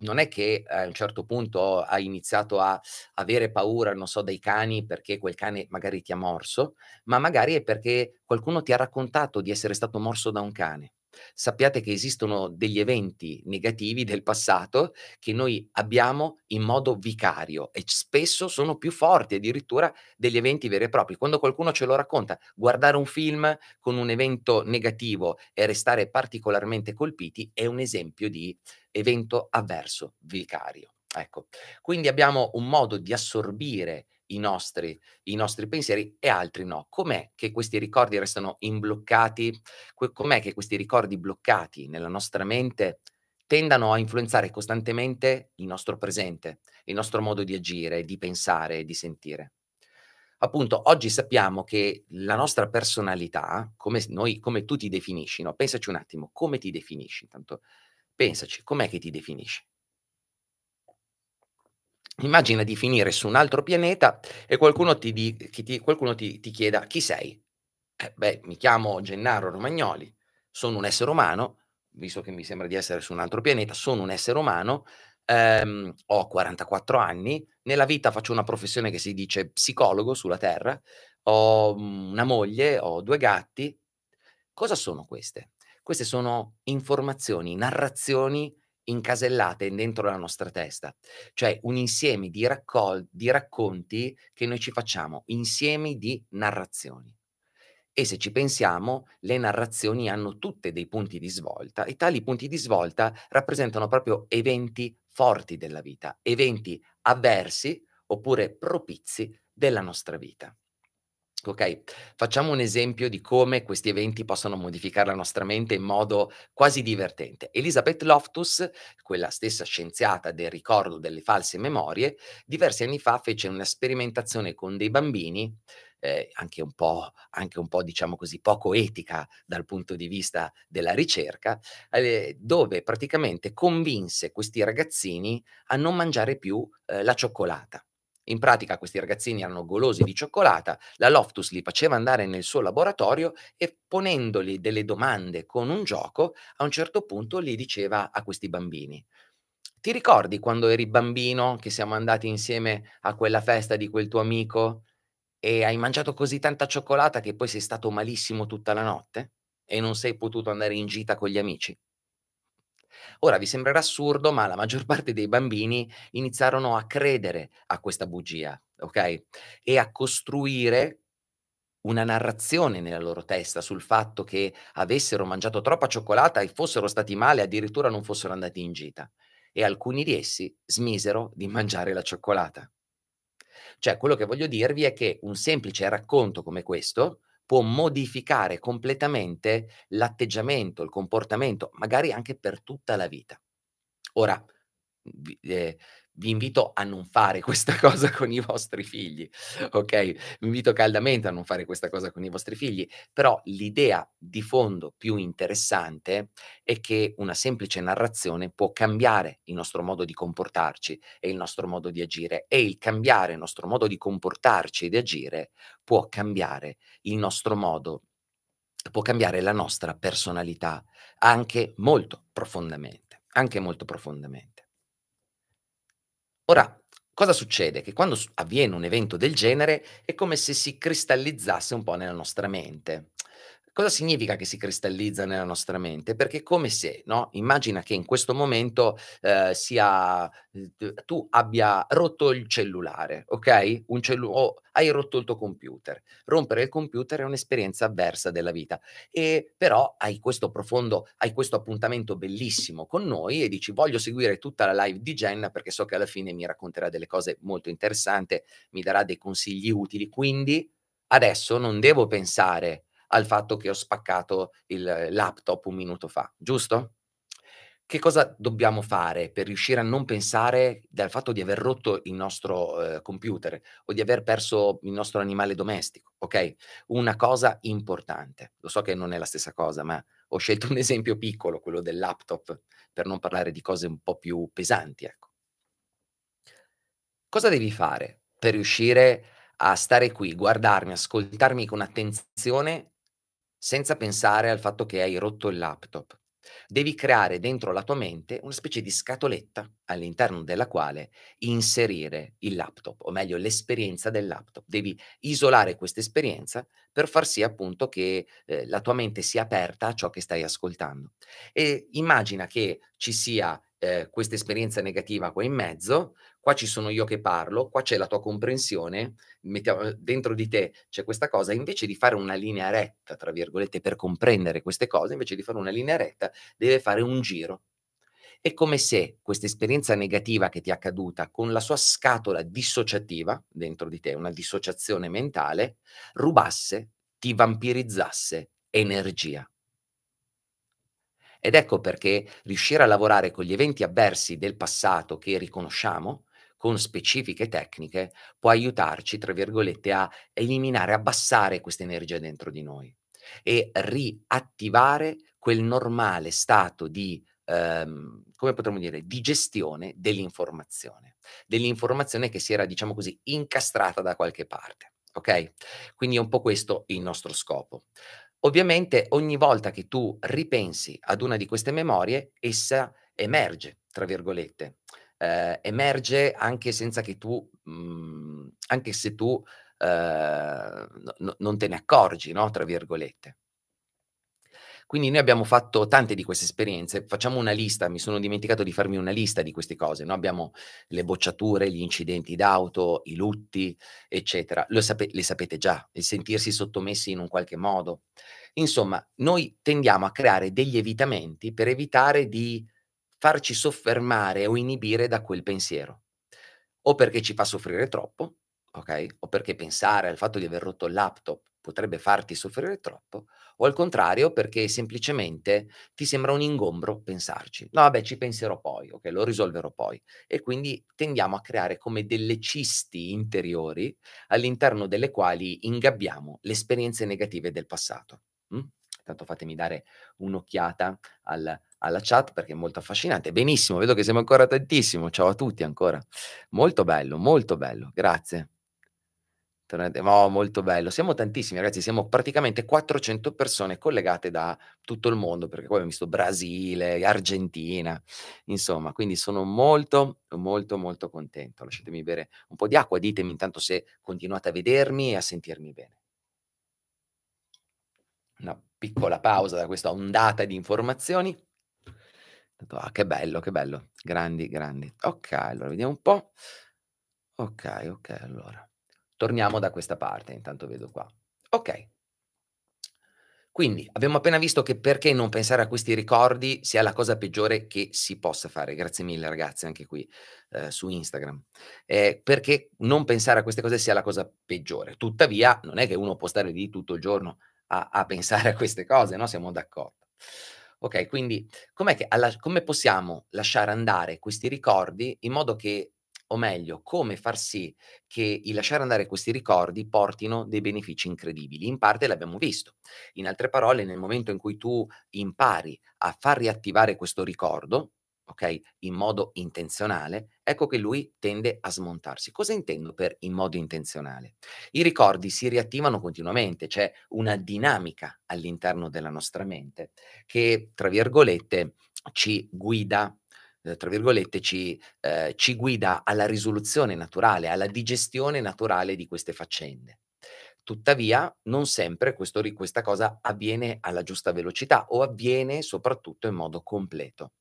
non è che a un certo punto hai iniziato a avere paura, non so, dai cani perché quel cane magari ti ha morso, ma magari è perché qualcuno ti ha raccontato di essere stato morso da un cane sappiate che esistono degli eventi negativi del passato che noi abbiamo in modo vicario e spesso sono più forti addirittura degli eventi veri e propri. Quando qualcuno ce lo racconta, guardare un film con un evento negativo e restare particolarmente colpiti è un esempio di evento avverso vicario. Ecco, quindi abbiamo un modo di assorbire i nostri, i nostri pensieri e altri no. Com'è che questi ricordi restano imbloccati? Com'è che questi ricordi bloccati nella nostra mente tendano a influenzare costantemente il nostro presente, il nostro modo di agire, di pensare e di sentire? Appunto, oggi sappiamo che la nostra personalità, come, noi, come tu ti definisci, no? pensaci un attimo, come ti definisci? Intanto, pensaci, com'è che ti definisci? Immagina di finire su un altro pianeta e qualcuno ti, di, ti, qualcuno ti, ti chieda chi sei. Eh, beh, mi chiamo Gennaro Romagnoli, sono un essere umano, visto che mi sembra di essere su un altro pianeta, sono un essere umano, ehm, ho 44 anni, nella vita faccio una professione che si dice psicologo sulla Terra, ho mm, una moglie, ho due gatti. Cosa sono queste? Queste sono informazioni, narrazioni incasellate dentro la nostra testa, cioè un insieme di, raccol- di racconti che noi ci facciamo, insieme di narrazioni. E se ci pensiamo, le narrazioni hanno tutte dei punti di svolta e tali punti di svolta rappresentano proprio eventi forti della vita, eventi avversi oppure propizi della nostra vita. Ok, facciamo un esempio di come questi eventi possono modificare la nostra mente in modo quasi divertente. Elizabeth Loftus, quella stessa scienziata del ricordo delle false memorie, diversi anni fa fece una sperimentazione con dei bambini eh, anche, un anche un po', diciamo così, poco etica dal punto di vista della ricerca, eh, dove praticamente convinse questi ragazzini a non mangiare più eh, la cioccolata. In pratica questi ragazzini erano golosi di cioccolata, la Loftus li faceva andare nel suo laboratorio e ponendogli delle domande con un gioco, a un certo punto gli diceva a questi bambini, ti ricordi quando eri bambino che siamo andati insieme a quella festa di quel tuo amico e hai mangiato così tanta cioccolata che poi sei stato malissimo tutta la notte e non sei potuto andare in gita con gli amici? Ora vi sembrerà assurdo, ma la maggior parte dei bambini iniziarono a credere a questa bugia, ok? E a costruire una narrazione nella loro testa sul fatto che avessero mangiato troppa cioccolata e fossero stati male, addirittura non fossero andati in gita. E alcuni di essi smisero di mangiare la cioccolata. Cioè, quello che voglio dirvi è che un semplice racconto come questo può modificare completamente l'atteggiamento, il comportamento, magari anche per tutta la vita. Ora, eh, vi invito a non fare questa cosa con i vostri figli, ok? Vi invito caldamente a non fare questa cosa con i vostri figli, però l'idea di fondo più interessante è che una semplice narrazione può cambiare il nostro modo di comportarci e il nostro modo di agire e il cambiare il nostro modo di comportarci e di agire può cambiare il nostro modo può cambiare la nostra personalità anche molto profondamente, anche molto profondamente. Ora, cosa succede? Che quando avviene un evento del genere è come se si cristallizzasse un po' nella nostra mente. Cosa significa che si cristallizza nella nostra mente? Perché è come se, no? Immagina che in questo momento eh, sia, eh, tu abbia rotto il cellulare, ok? Un cellu- o hai rotto il tuo computer. Rompere il computer è un'esperienza avversa della vita. E però hai questo profondo, hai questo appuntamento bellissimo con noi e dici voglio seguire tutta la live di Jenna perché so che alla fine mi racconterà delle cose molto interessanti, mi darà dei consigli utili. Quindi adesso non devo pensare al fatto che ho spaccato il laptop un minuto fa, giusto? Che cosa dobbiamo fare per riuscire a non pensare dal fatto di aver rotto il nostro eh, computer o di aver perso il nostro animale domestico? Ok? Una cosa importante. Lo so che non è la stessa cosa, ma ho scelto un esempio piccolo, quello del laptop, per non parlare di cose un po' più pesanti, ecco. Cosa devi fare per riuscire a stare qui, guardarmi, ascoltarmi con attenzione senza pensare al fatto che hai rotto il laptop. Devi creare dentro la tua mente una specie di scatoletta all'interno della quale inserire il laptop, o meglio l'esperienza del laptop. Devi isolare questa esperienza per far sì appunto che eh, la tua mente sia aperta a ciò che stai ascoltando. E immagina che ci sia eh, questa esperienza negativa qua in mezzo, qua ci sono io che parlo, qua c'è la tua comprensione, mettiamo, eh, dentro di te c'è questa cosa, invece di fare una linea retta, tra virgolette, per comprendere queste cose, invece di fare una linea retta, deve fare un giro. È come se questa esperienza negativa che ti è accaduta con la sua scatola dissociativa dentro di te, una dissociazione mentale, rubasse, ti vampirizzasse energia. Ed ecco perché riuscire a lavorare con gli eventi avversi del passato che riconosciamo con specifiche tecniche può aiutarci, tra virgolette, a eliminare, abbassare questa energia dentro di noi e riattivare quel normale stato di, ehm, come potremmo dire, di gestione dell'informazione, dell'informazione che si era, diciamo così, incastrata da qualche parte. Ok? Quindi è un po' questo il nostro scopo. Ovviamente ogni volta che tu ripensi ad una di queste memorie, essa emerge, tra virgolette, eh, emerge anche senza che tu, mh, mm, anche se tu eh, no, non te ne accorgi, no? tra virgolette. Quindi noi abbiamo fatto tante di queste esperienze, facciamo una lista, mi sono dimenticato di farmi una lista di queste cose, no? abbiamo le bocciature, gli incidenti d'auto, i lutti, eccetera, sape- le sapete già, il sentirsi sottomessi in un qualche modo. Insomma, noi tendiamo a creare degli evitamenti per evitare di farci soffermare o inibire da quel pensiero, o perché ci fa soffrire troppo, ok? O perché pensare al fatto di aver rotto il laptop potrebbe farti soffrire troppo, o al contrario perché semplicemente ti sembra un ingombro pensarci. No, vabbè, ci penserò poi, ok, lo risolverò poi. E quindi tendiamo a creare come delle cisti interiori all'interno delle quali ingabbiamo le esperienze negative del passato. Mm? Tanto fatemi dare un'occhiata al alla chat perché è molto affascinante. Benissimo, vedo che siamo ancora tantissimo. Ciao a tutti ancora. Molto bello, molto bello. Grazie. Oh, molto bello. Siamo tantissimi, ragazzi. Siamo praticamente 400 persone collegate da tutto il mondo, perché poi abbiamo visto Brasile, Argentina, insomma. Quindi sono molto, molto, molto contento. Lasciatemi bere un po' di acqua. Ditemi intanto se continuate a vedermi e a sentirmi bene. Una piccola pausa da questa ondata di informazioni. Dico, ah, che bello, che bello. Grandi, grandi. Ok, allora vediamo un po'. Ok, ok, allora. Torniamo da questa parte, intanto vedo qua. Ok. Quindi abbiamo appena visto che perché non pensare a questi ricordi sia la cosa peggiore che si possa fare. Grazie mille ragazzi anche qui eh, su Instagram. Eh, perché non pensare a queste cose sia la cosa peggiore. Tuttavia non è che uno può stare lì tutto il giorno a, a pensare a queste cose, no? Siamo d'accordo. Ok, quindi alla, come possiamo lasciare andare questi ricordi in modo che, o meglio, come far sì che il lasciare andare questi ricordi portino dei benefici incredibili? In parte l'abbiamo visto. In altre parole, nel momento in cui tu impari a far riattivare questo ricordo, ok? In modo intenzionale, ecco che lui tende a smontarsi. Cosa intendo per in modo intenzionale? I ricordi si riattivano continuamente, c'è una dinamica all'interno della nostra mente che, tra virgolette, ci guida eh, tra virgolette, ci, eh, ci guida alla risoluzione naturale, alla digestione naturale di queste faccende. Tuttavia, non sempre questo, questa cosa avviene alla giusta velocità o avviene soprattutto in modo completo.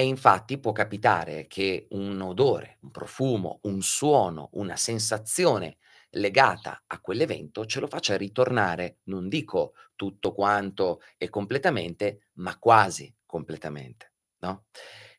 E infatti può capitare che un odore, un profumo, un suono, una sensazione legata a quell'evento ce lo faccia ritornare, non dico tutto quanto e completamente, ma quasi completamente, no?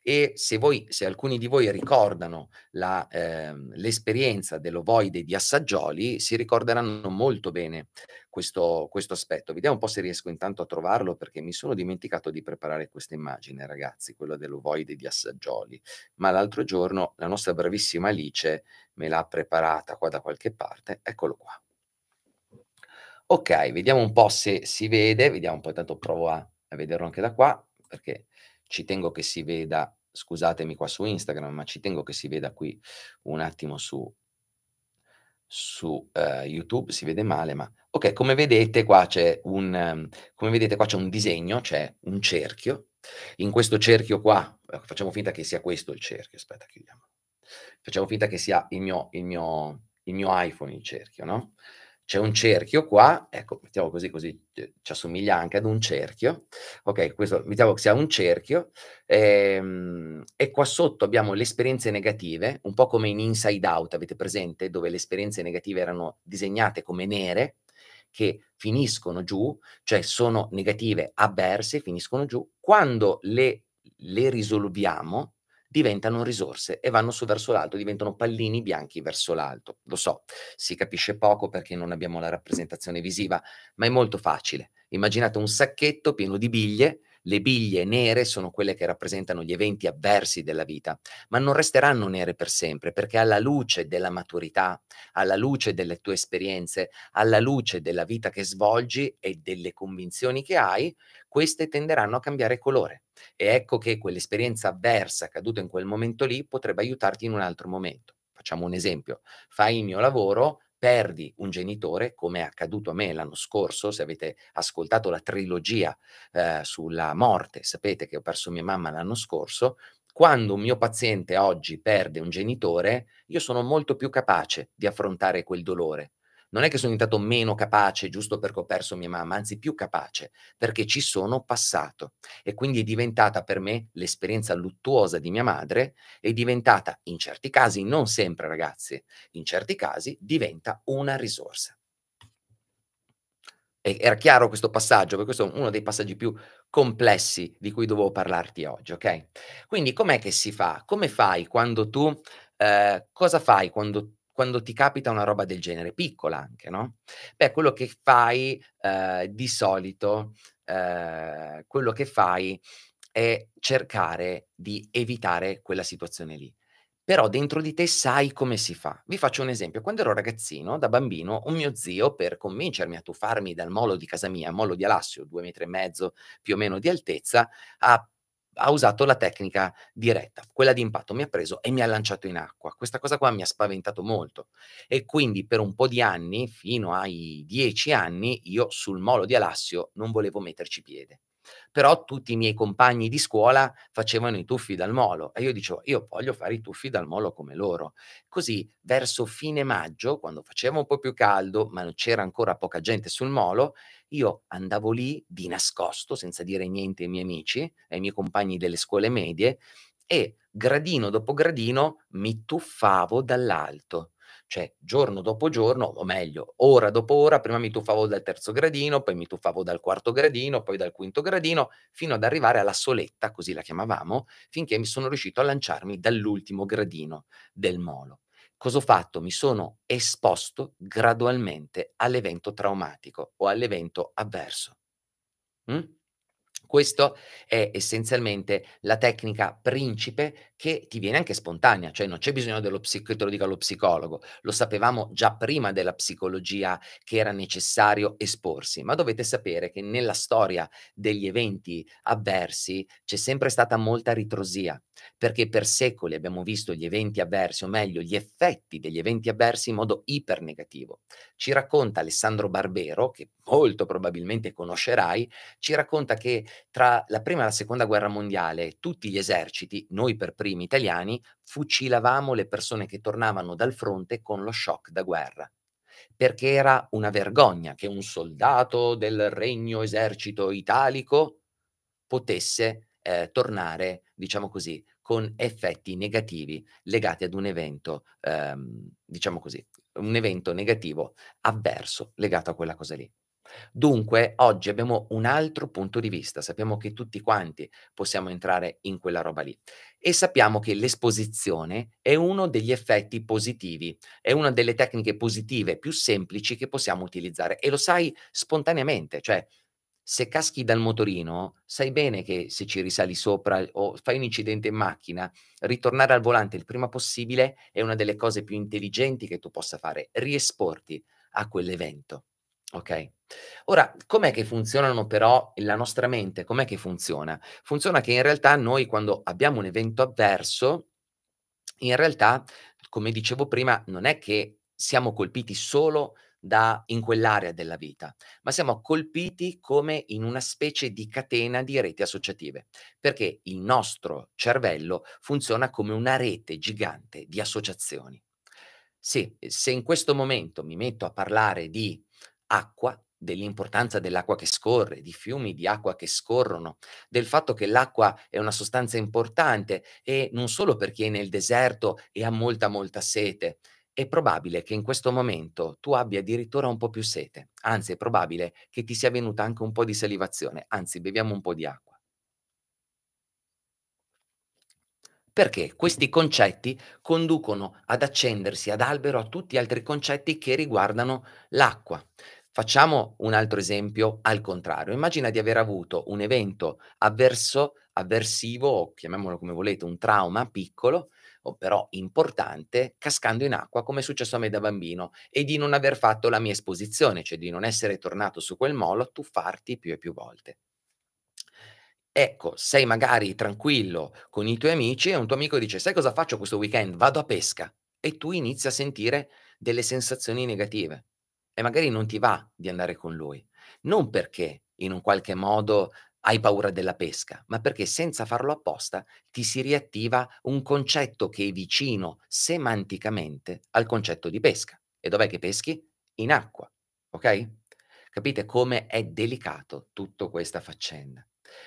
E se, voi, se alcuni di voi ricordano la, eh, l'esperienza dell'ovoide di Assaggioli, si ricorderanno molto bene questo, questo aspetto. Vediamo un po' se riesco intanto a trovarlo perché mi sono dimenticato di preparare questa immagine, ragazzi, quella dell'ovoide di Assaggioli. Ma l'altro giorno la nostra bravissima Alice me l'ha preparata qua da qualche parte. Eccolo qua. Ok, vediamo un po' se si vede, vediamo un po', intanto provo a, a vederlo anche da qua, perché ci tengo che si veda, scusatemi qua su Instagram, ma ci tengo che si veda qui un attimo su, su uh, YouTube, si vede male, ma ok, come vedete qua c'è un, um, come vedete qua c'è un disegno, c'è un cerchio, in questo cerchio qua, eh, facciamo finta che sia questo il cerchio, aspetta, chiudiamo, facciamo finta che sia il mio, il mio, il mio iPhone il cerchio, no? c'è un cerchio qua, ecco, mettiamo così, così eh, ci assomiglia anche ad un cerchio, ok, questo mettiamo che sia un cerchio, ehm, e qua sotto abbiamo le esperienze negative, un po' come in Inside Out, avete presente, dove le esperienze negative erano disegnate come nere, che finiscono giù, cioè sono negative avverse, finiscono giù, quando le, le risolviamo, diventano risorse e vanno su verso l'alto, diventano pallini bianchi verso l'alto. Lo so, si capisce poco perché non abbiamo la rappresentazione visiva, ma è molto facile. Immaginate un sacchetto pieno di biglie le biglie nere sono quelle che rappresentano gli eventi avversi della vita, ma non resteranno nere per sempre, perché alla luce della maturità, alla luce delle tue esperienze, alla luce della vita che svolgi e delle convinzioni che hai, queste tenderanno a cambiare colore. E ecco che quell'esperienza avversa accaduta in quel momento lì potrebbe aiutarti in un altro momento. Facciamo un esempio, fai il mio lavoro, perdi un genitore, come è accaduto a me l'anno scorso, se avete ascoltato la trilogia eh, sulla morte, sapete che ho perso mia mamma l'anno scorso, quando un mio paziente oggi perde un genitore, io sono molto più capace di affrontare quel dolore, non è che sono diventato meno capace giusto perché ho perso mia mamma, anzi più capace, perché ci sono passato. E quindi è diventata per me l'esperienza luttuosa di mia madre, è diventata, in certi casi, non sempre ragazzi, in certi casi diventa una risorsa. era chiaro questo passaggio, perché questo è uno dei passaggi più complessi di cui dovevo parlarti oggi, ok? Quindi com'è che si fa? Come fai quando tu, eh, cosa fai quando quando ti capita una roba del genere, piccola anche, no? Beh, quello che fai eh, di solito, eh, quello che fai è cercare di evitare quella situazione lì. Però dentro di te sai come si fa. Vi faccio un esempio. Quando ero ragazzino, da bambino, un mio zio, per convincermi a tuffarmi dal molo di casa mia, molo di Alassio, due metri e mezzo più o meno di altezza, ha ha usato la tecnica diretta, quella di impatto, mi ha preso e mi ha lanciato in acqua. Questa cosa qua mi ha spaventato molto e quindi per un po' di anni, fino ai dieci anni, io sul molo di Alassio non volevo metterci piede. Però tutti i miei compagni di scuola facevano i tuffi dal molo e io dicevo, io voglio fare i tuffi dal molo come loro. Così verso fine maggio, quando faceva un po' più caldo, ma c'era ancora poca gente sul molo, io andavo lì di nascosto, senza dire niente ai miei amici, ai miei compagni delle scuole medie, e gradino dopo gradino mi tuffavo dall'alto cioè giorno dopo giorno, o meglio, ora dopo ora, prima mi tuffavo dal terzo gradino, poi mi tuffavo dal quarto gradino, poi dal quinto gradino, fino ad arrivare alla soletta, così la chiamavamo, finché mi sono riuscito a lanciarmi dall'ultimo gradino del molo. Cosa ho fatto? Mi sono esposto gradualmente all'evento traumatico o all'evento avverso. Mm? Questo è essenzialmente la tecnica principe che ti viene anche spontanea, cioè non c'è bisogno dello psico- te lo dica lo psicologo, lo sapevamo già prima della psicologia che era necessario esporsi, ma dovete sapere che nella storia degli eventi avversi c'è sempre stata molta ritrosia, perché per secoli abbiamo visto gli eventi avversi, o meglio gli effetti degli eventi avversi in modo ipernegativo. Ci racconta Alessandro Barbero, che molto probabilmente conoscerai, ci racconta che tra la prima e la seconda guerra mondiale tutti gli eserciti, noi per primi italiani, fucilavamo le persone che tornavano dal fronte con lo shock da guerra perché era una vergogna che un soldato del regno esercito italico potesse eh, tornare, diciamo così, con effetti negativi legati ad un evento, ehm, diciamo così, un evento negativo avverso legato a quella cosa lì. Dunque, oggi abbiamo un altro punto di vista, sappiamo che tutti quanti possiamo entrare in quella roba lì e sappiamo che l'esposizione è uno degli effetti positivi, è una delle tecniche positive più semplici che possiamo utilizzare e lo sai spontaneamente, cioè se caschi dal motorino, sai bene che se ci risali sopra o fai un incidente in macchina, ritornare al volante il prima possibile è una delle cose più intelligenti che tu possa fare, riesporti a quell'evento. Ok? Ora, com'è che funzionano però la nostra mente? Com'è che funziona? Funziona che in realtà noi quando abbiamo un evento avverso, in realtà, come dicevo prima, non è che siamo colpiti solo da, in quell'area della vita, ma siamo colpiti come in una specie di catena di reti associative, perché il nostro cervello funziona come una rete gigante di associazioni. Sì, se in questo momento mi metto a parlare di acqua, dell'importanza dell'acqua che scorre, di fiumi di acqua che scorrono, del fatto che l'acqua è una sostanza importante e non solo per chi è nel deserto e ha molta molta sete, è probabile che in questo momento tu abbia addirittura un po' più sete, anzi è probabile che ti sia venuta anche un po' di salivazione, anzi beviamo un po' di acqua. Perché questi concetti conducono ad accendersi ad albero a tutti gli altri concetti che riguardano l'acqua. Facciamo un altro esempio al contrario. Immagina di aver avuto un evento avverso, avversivo, o chiamiamolo come volete, un trauma piccolo, però importante, cascando in acqua come è successo a me da bambino e di non aver fatto la mia esposizione, cioè di non essere tornato su quel molo a tuffarti più e più volte. Ecco, sei magari tranquillo con i tuoi amici e un tuo amico dice, sai cosa faccio questo weekend? Vado a pesca. E tu inizi a sentire delle sensazioni negative e magari non ti va di andare con lui. Non perché in un qualche modo hai paura della pesca, ma perché senza farlo apposta ti si riattiva un concetto che è vicino semanticamente al concetto di pesca. E dov'è che peschi? In acqua, ok? Capite come è delicato tutta questa faccenda.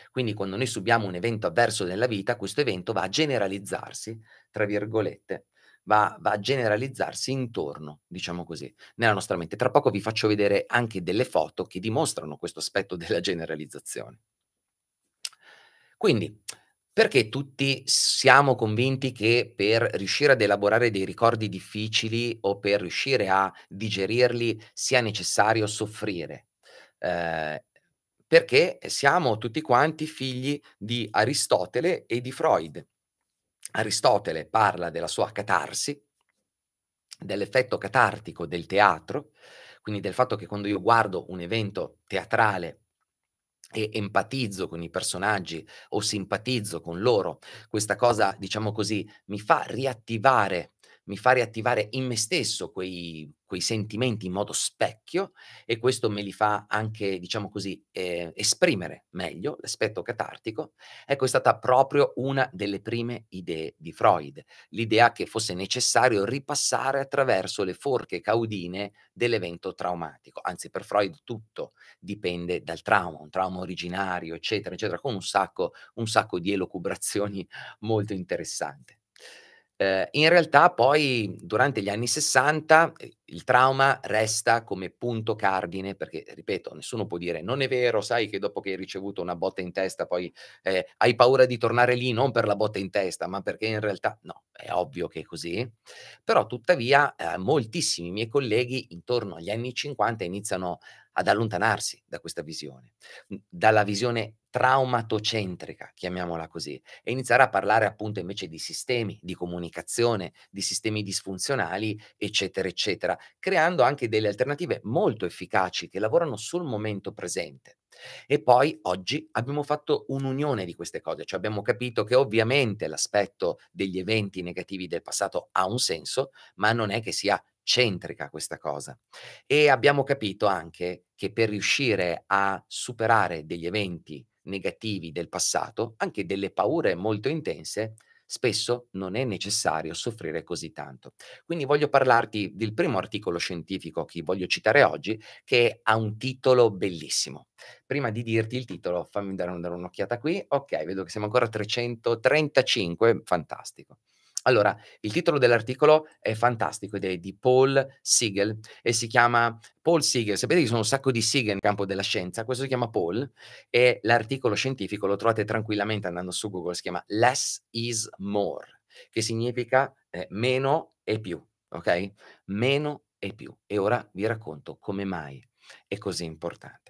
Quindi quando noi subiamo un evento avverso nella vita, questo evento va a generalizzarsi, tra virgolette, va, va a generalizzarsi intorno, diciamo così, nella nostra mente. Tra poco vi faccio vedere anche delle foto che dimostrano questo aspetto della generalizzazione. Quindi, perché tutti siamo convinti che per riuscire ad elaborare dei ricordi difficili o per riuscire a digerirli sia necessario soffrire? Eh, perché siamo tutti quanti figli di Aristotele e di Freud. Aristotele parla della sua catarsi, dell'effetto catartico del teatro, quindi del fatto che quando io guardo un evento teatrale e empatizzo con i personaggi o simpatizzo con loro, questa cosa, diciamo così, mi fa riattivare mi fa riattivare in me stesso quei, quei sentimenti in modo specchio e questo me li fa anche, diciamo così, eh, esprimere meglio l'aspetto catartico. Ecco, è stata proprio una delle prime idee di Freud, l'idea che fosse necessario ripassare attraverso le forche caudine dell'evento traumatico. Anzi, per Freud tutto dipende dal trauma, un trauma originario, eccetera, eccetera, con un sacco, un sacco di elocubrazioni molto interessanti. Eh, in realtà poi durante gli anni 60 eh, il trauma resta come punto cardine perché, ripeto, nessuno può dire non è vero, sai che dopo che hai ricevuto una botta in testa poi eh, hai paura di tornare lì non per la botta in testa ma perché in realtà no, è ovvio che è così, però tuttavia eh, moltissimi miei colleghi intorno agli anni 50 iniziano ad allontanarsi da questa visione, mhmm, dalla visione traumatocentrica, chiamiamola così, e iniziare a parlare appunto invece di sistemi, di comunicazione, di sistemi disfunzionali, eccetera, eccetera, creando anche delle alternative molto efficaci che lavorano sul momento presente. E poi oggi abbiamo fatto un'unione di queste cose, cioè abbiamo capito che ovviamente l'aspetto degli eventi negativi del passato ha un senso, ma non è che sia centrica questa cosa. E abbiamo capito anche che per riuscire a superare degli eventi negativi del passato, anche delle paure molto intense, spesso non è necessario soffrire così tanto. Quindi voglio parlarti del primo articolo scientifico che voglio citare oggi, che ha un titolo bellissimo. Prima di dirti il titolo, fammi dare, un'occhiata qui. Ok, vedo che siamo ancora a 335, fantastico. Allora, il titolo dell'articolo è fantastico ed è di Paul Siegel e si chiama Paul Siegel. Sapete che sono un sacco di Siegel nel campo della scienza, questo si chiama Paul e l'articolo scientifico lo trovate tranquillamente andando su Google, si chiama Less is More, che significa eh, meno e più, ok? Meno e più. E ora vi racconto come mai è così importante.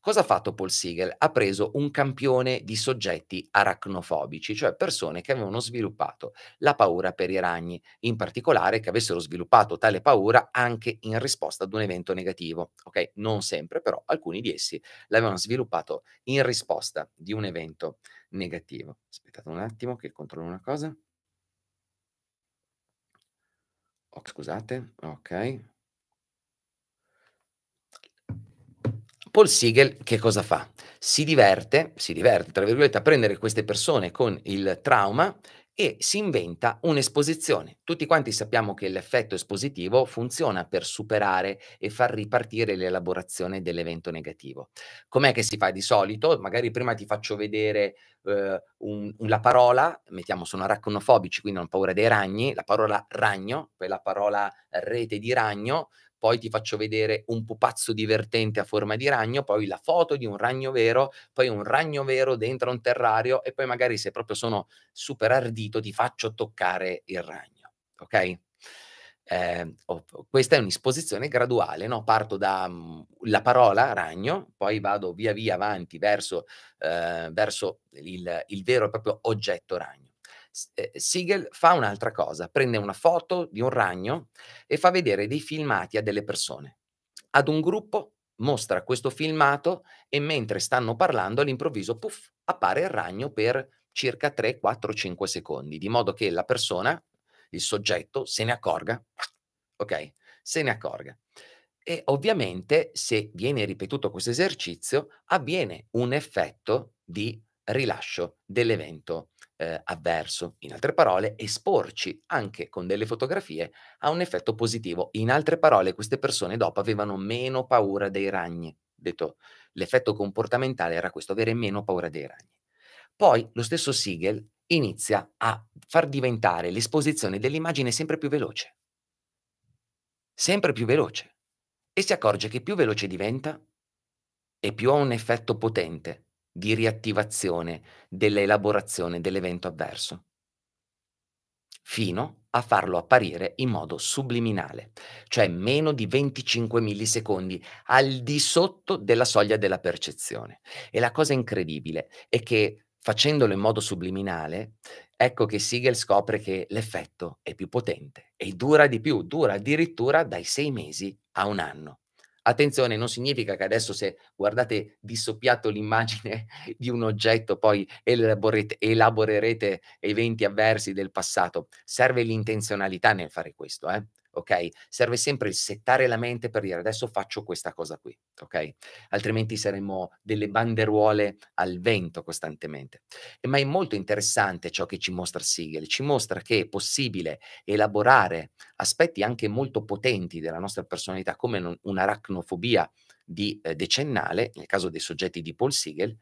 Cosa ha fatto Paul Siegel? Ha preso un campione di soggetti aracnofobici, cioè persone che avevano sviluppato la paura per i ragni, in particolare che avessero sviluppato tale paura anche in risposta ad un evento negativo. Ok, non sempre, però alcuni di essi l'avevano sviluppato in risposta di un evento negativo. Aspettate un attimo che controllo una cosa. Oh, scusate, ok. Paul Siegel che cosa fa? Si diverte, si diverte, tra virgolette, a prendere queste persone con il trauma e si inventa un'esposizione. Tutti quanti sappiamo che l'effetto espositivo funziona per superare e far ripartire l'elaborazione dell'evento negativo. Com'è che si fa di solito? Magari prima ti faccio vedere eh, un, la parola, mettiamo sono aracnofobici, quindi non paura dei ragni, la parola ragno, poi la parola rete di ragno, poi ti faccio vedere un pupazzo divertente a forma di ragno, poi la foto di un ragno vero, poi un ragno vero dentro un terrario e poi magari se proprio sono super ardito ti faccio toccare il ragno, ok? Eh, oh, questa è un'esposizione graduale, no? parto dalla mm, parola ragno, poi vado via via avanti verso, eh, verso il, il vero e proprio oggetto ragno. Eh, Siegel fa un'altra cosa, prende una foto di un ragno e fa vedere dei filmati a delle persone. Ad un gruppo mostra questo filmato e mentre stanno parlando all'improvviso, puff, appare il ragno per circa 3, 4, 5 secondi, di modo che la persona, il soggetto, se ne accorga, ok? Se ne accorga. E ovviamente se viene ripetuto questo esercizio avviene un effetto di rilascio dell'evento eh, avverso. In altre parole, esporci anche con delle fotografie ha un effetto positivo. In altre parole, queste persone dopo avevano meno paura dei ragni. Detto, l'effetto comportamentale era questo, avere meno paura dei ragni. Poi lo stesso Siegel inizia a far diventare l'esposizione dell'immagine sempre più veloce. Sempre più veloce. E si accorge che più veloce diventa, e più ha un effetto potente di riattivazione dell'elaborazione dell'evento avverso, fino a farlo apparire in modo subliminale, cioè meno di 25 millisecondi al di sotto della soglia della percezione. E la cosa incredibile è che facendolo in modo subliminale, ecco che Siegel scopre che l'effetto è più potente e dura di più, dura addirittura dai sei mesi a un anno. Attenzione, non significa che adesso se guardate di soppiatto l'immagine di un oggetto poi elaborate, elaborerete eventi avversi del passato. Serve l'intenzionalità nel fare questo. Eh? ok? Serve sempre il settare la mente per dire adesso faccio questa cosa qui, ok? Altrimenti saremmo delle banderuole al vento costantemente. Ma è molto interessante ciò che ci mostra Siegel, ci mostra che è possibile elaborare aspetti anche molto potenti della nostra personalità come un'aracnofobia di eh, decennale, nel caso dei soggetti di Paul Siegel,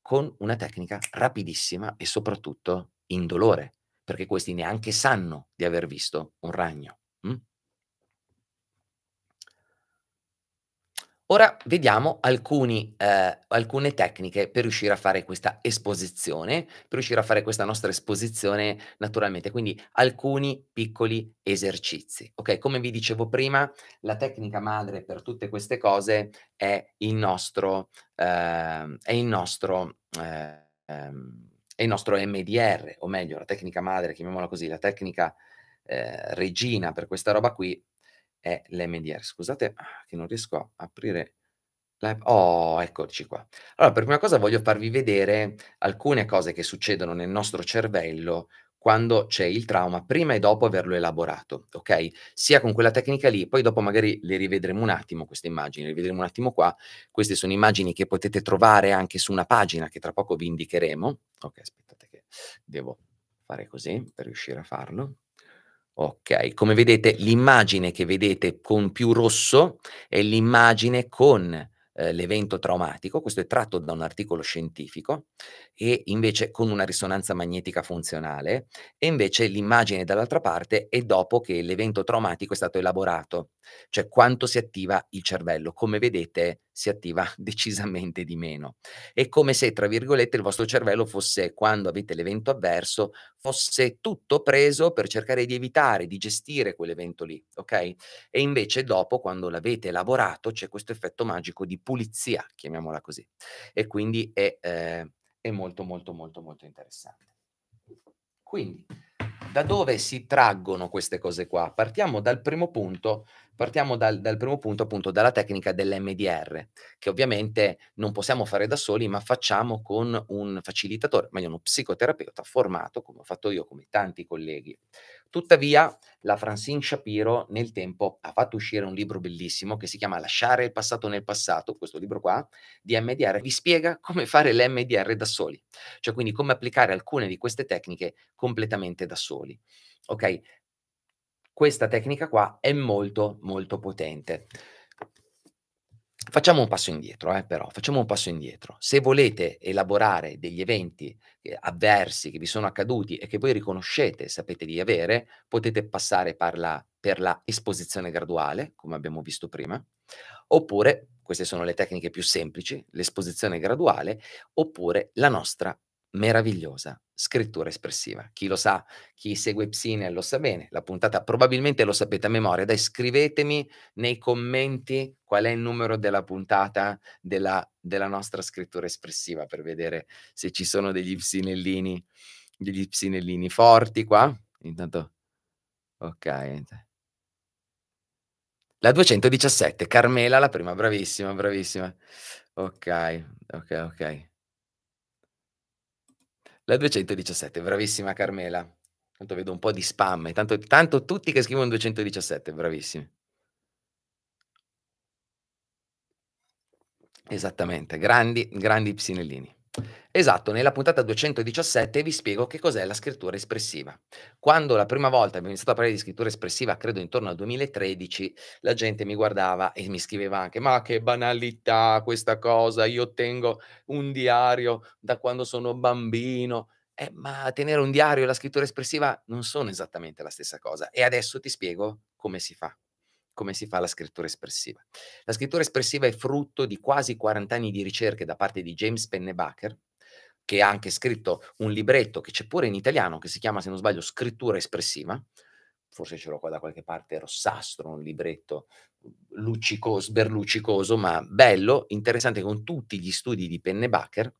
con una tecnica rapidissima e soprattutto indolore, perché questi neanche sanno di aver visto un ragno. Mm. Ora vediamo alcuni ehm, alcune tecniche per riuscire a fare questa esposizione, per riuscire a fare questa nostra esposizione naturalmente, quindi alcuni piccoli esercizi, Ok, Come vi dicevo prima, la tecnica madre per tutte queste cose è il nostro ehm, è il nostro ehm, è il nostro MDR, o meglio la tecnica madre, chiamiamola così, la tecnica eh, regina per questa roba qui è l'MDR. Scusate ah, che non riesco a aprire la... Oh, eccoci qua. Allora, per prima cosa voglio farvi vedere alcune cose che succedono nel nostro cervello quando c'è il trauma, prima e dopo averlo elaborato, ok? Sia con quella tecnica lì, poi dopo magari le rivedremo un attimo queste immagini, le rivedremo un attimo qua. Queste sono immagini che potete trovare anche su una pagina che tra poco vi indicheremo. Ok, aspettate che devo fare così per riuscire a farlo. Ok, come vedete l'immagine che vedete con più rosso è l'immagine con eh, l'evento traumatico, questo è tratto da un articolo scientifico, e invece con una risonanza magnetica funzionale, e invece l'immagine dall'altra parte è dopo che l'evento traumatico è stato elaborato cioè quanto si attiva il cervello. Come vedete si attiva decisamente di meno. È come se, tra virgolette, il vostro cervello fosse, quando avete l'evento avverso, fosse tutto preso per cercare di evitare, di gestire quell'evento lì, ok? E invece dopo, quando l'avete elaborato, c'è questo effetto magico di pulizia, chiamiamola così. E quindi è, eh, è molto, molto, molto, molto interessante. Quindi da dove si traggono queste cose qua? Partiamo dal primo punto, partiamo dal, dal primo punto appunto dalla tecnica dell'MDR, che ovviamente non possiamo fare da soli, ma facciamo con un facilitatore, meglio uno psicoterapeuta formato, come ho fatto io, come tanti colleghi. Tuttavia, la Francine Shapiro nel tempo ha fatto uscire un libro bellissimo che si chiama Lasciare il passato nel passato, questo libro qua, di MDR, vi spiega come fare l'MDR da soli, cioè quindi come applicare alcune di queste tecniche completamente da soli. Ok? Questa tecnica qua è molto molto potente. Facciamo un passo indietro, eh, però, facciamo un passo indietro. Se volete elaborare degli eventi eh, avversi che vi sono accaduti e che voi riconoscete, sapete di avere, potete passare per la, per la esposizione graduale, come abbiamo visto prima, oppure, queste sono le tecniche più semplici, l'esposizione graduale, oppure la nostra meravigliosa scrittura espressiva. Chi lo sa, chi segue Psine lo sa bene, la puntata probabilmente lo sapete a memoria, dai scrivetemi nei commenti qual è il numero della puntata della, della nostra scrittura espressiva per vedere se ci sono degli psinellini, degli psinellini forti qua. Intanto, ok. La 217, Carmela, la prima, bravissima, bravissima. Ok, ok, ok. La 217, bravissima Carmela. Tanto vedo un po' di spam, eh, tanto, tanto tutti che scrivono 217, bravissimi. Esattamente, grandi, grandi psinellini. Esatto, nella puntata 217 vi spiego che cos'è la scrittura espressiva. Quando la prima volta abbiamo iniziato a parlare di scrittura espressiva, credo intorno al 2013, la gente mi guardava e mi scriveva anche, ma che banalità questa cosa, io tengo un diario da quando sono bambino. Eh, ma tenere un diario e la scrittura espressiva non sono esattamente la stessa cosa. E adesso ti spiego come si fa come si fa la scrittura espressiva. La scrittura espressiva è frutto di quasi 40 anni di ricerche da parte di James Pennebaker, che ha anche scritto un libretto che c'è pure in italiano, che si chiama, se non sbaglio, Scrittura espressiva. Forse ce l'ho qua da qualche parte, rossastro, un libretto mm, luccicoso, sberluccicoso, ma bello, interessante, con tutti gli studi di Pennebaker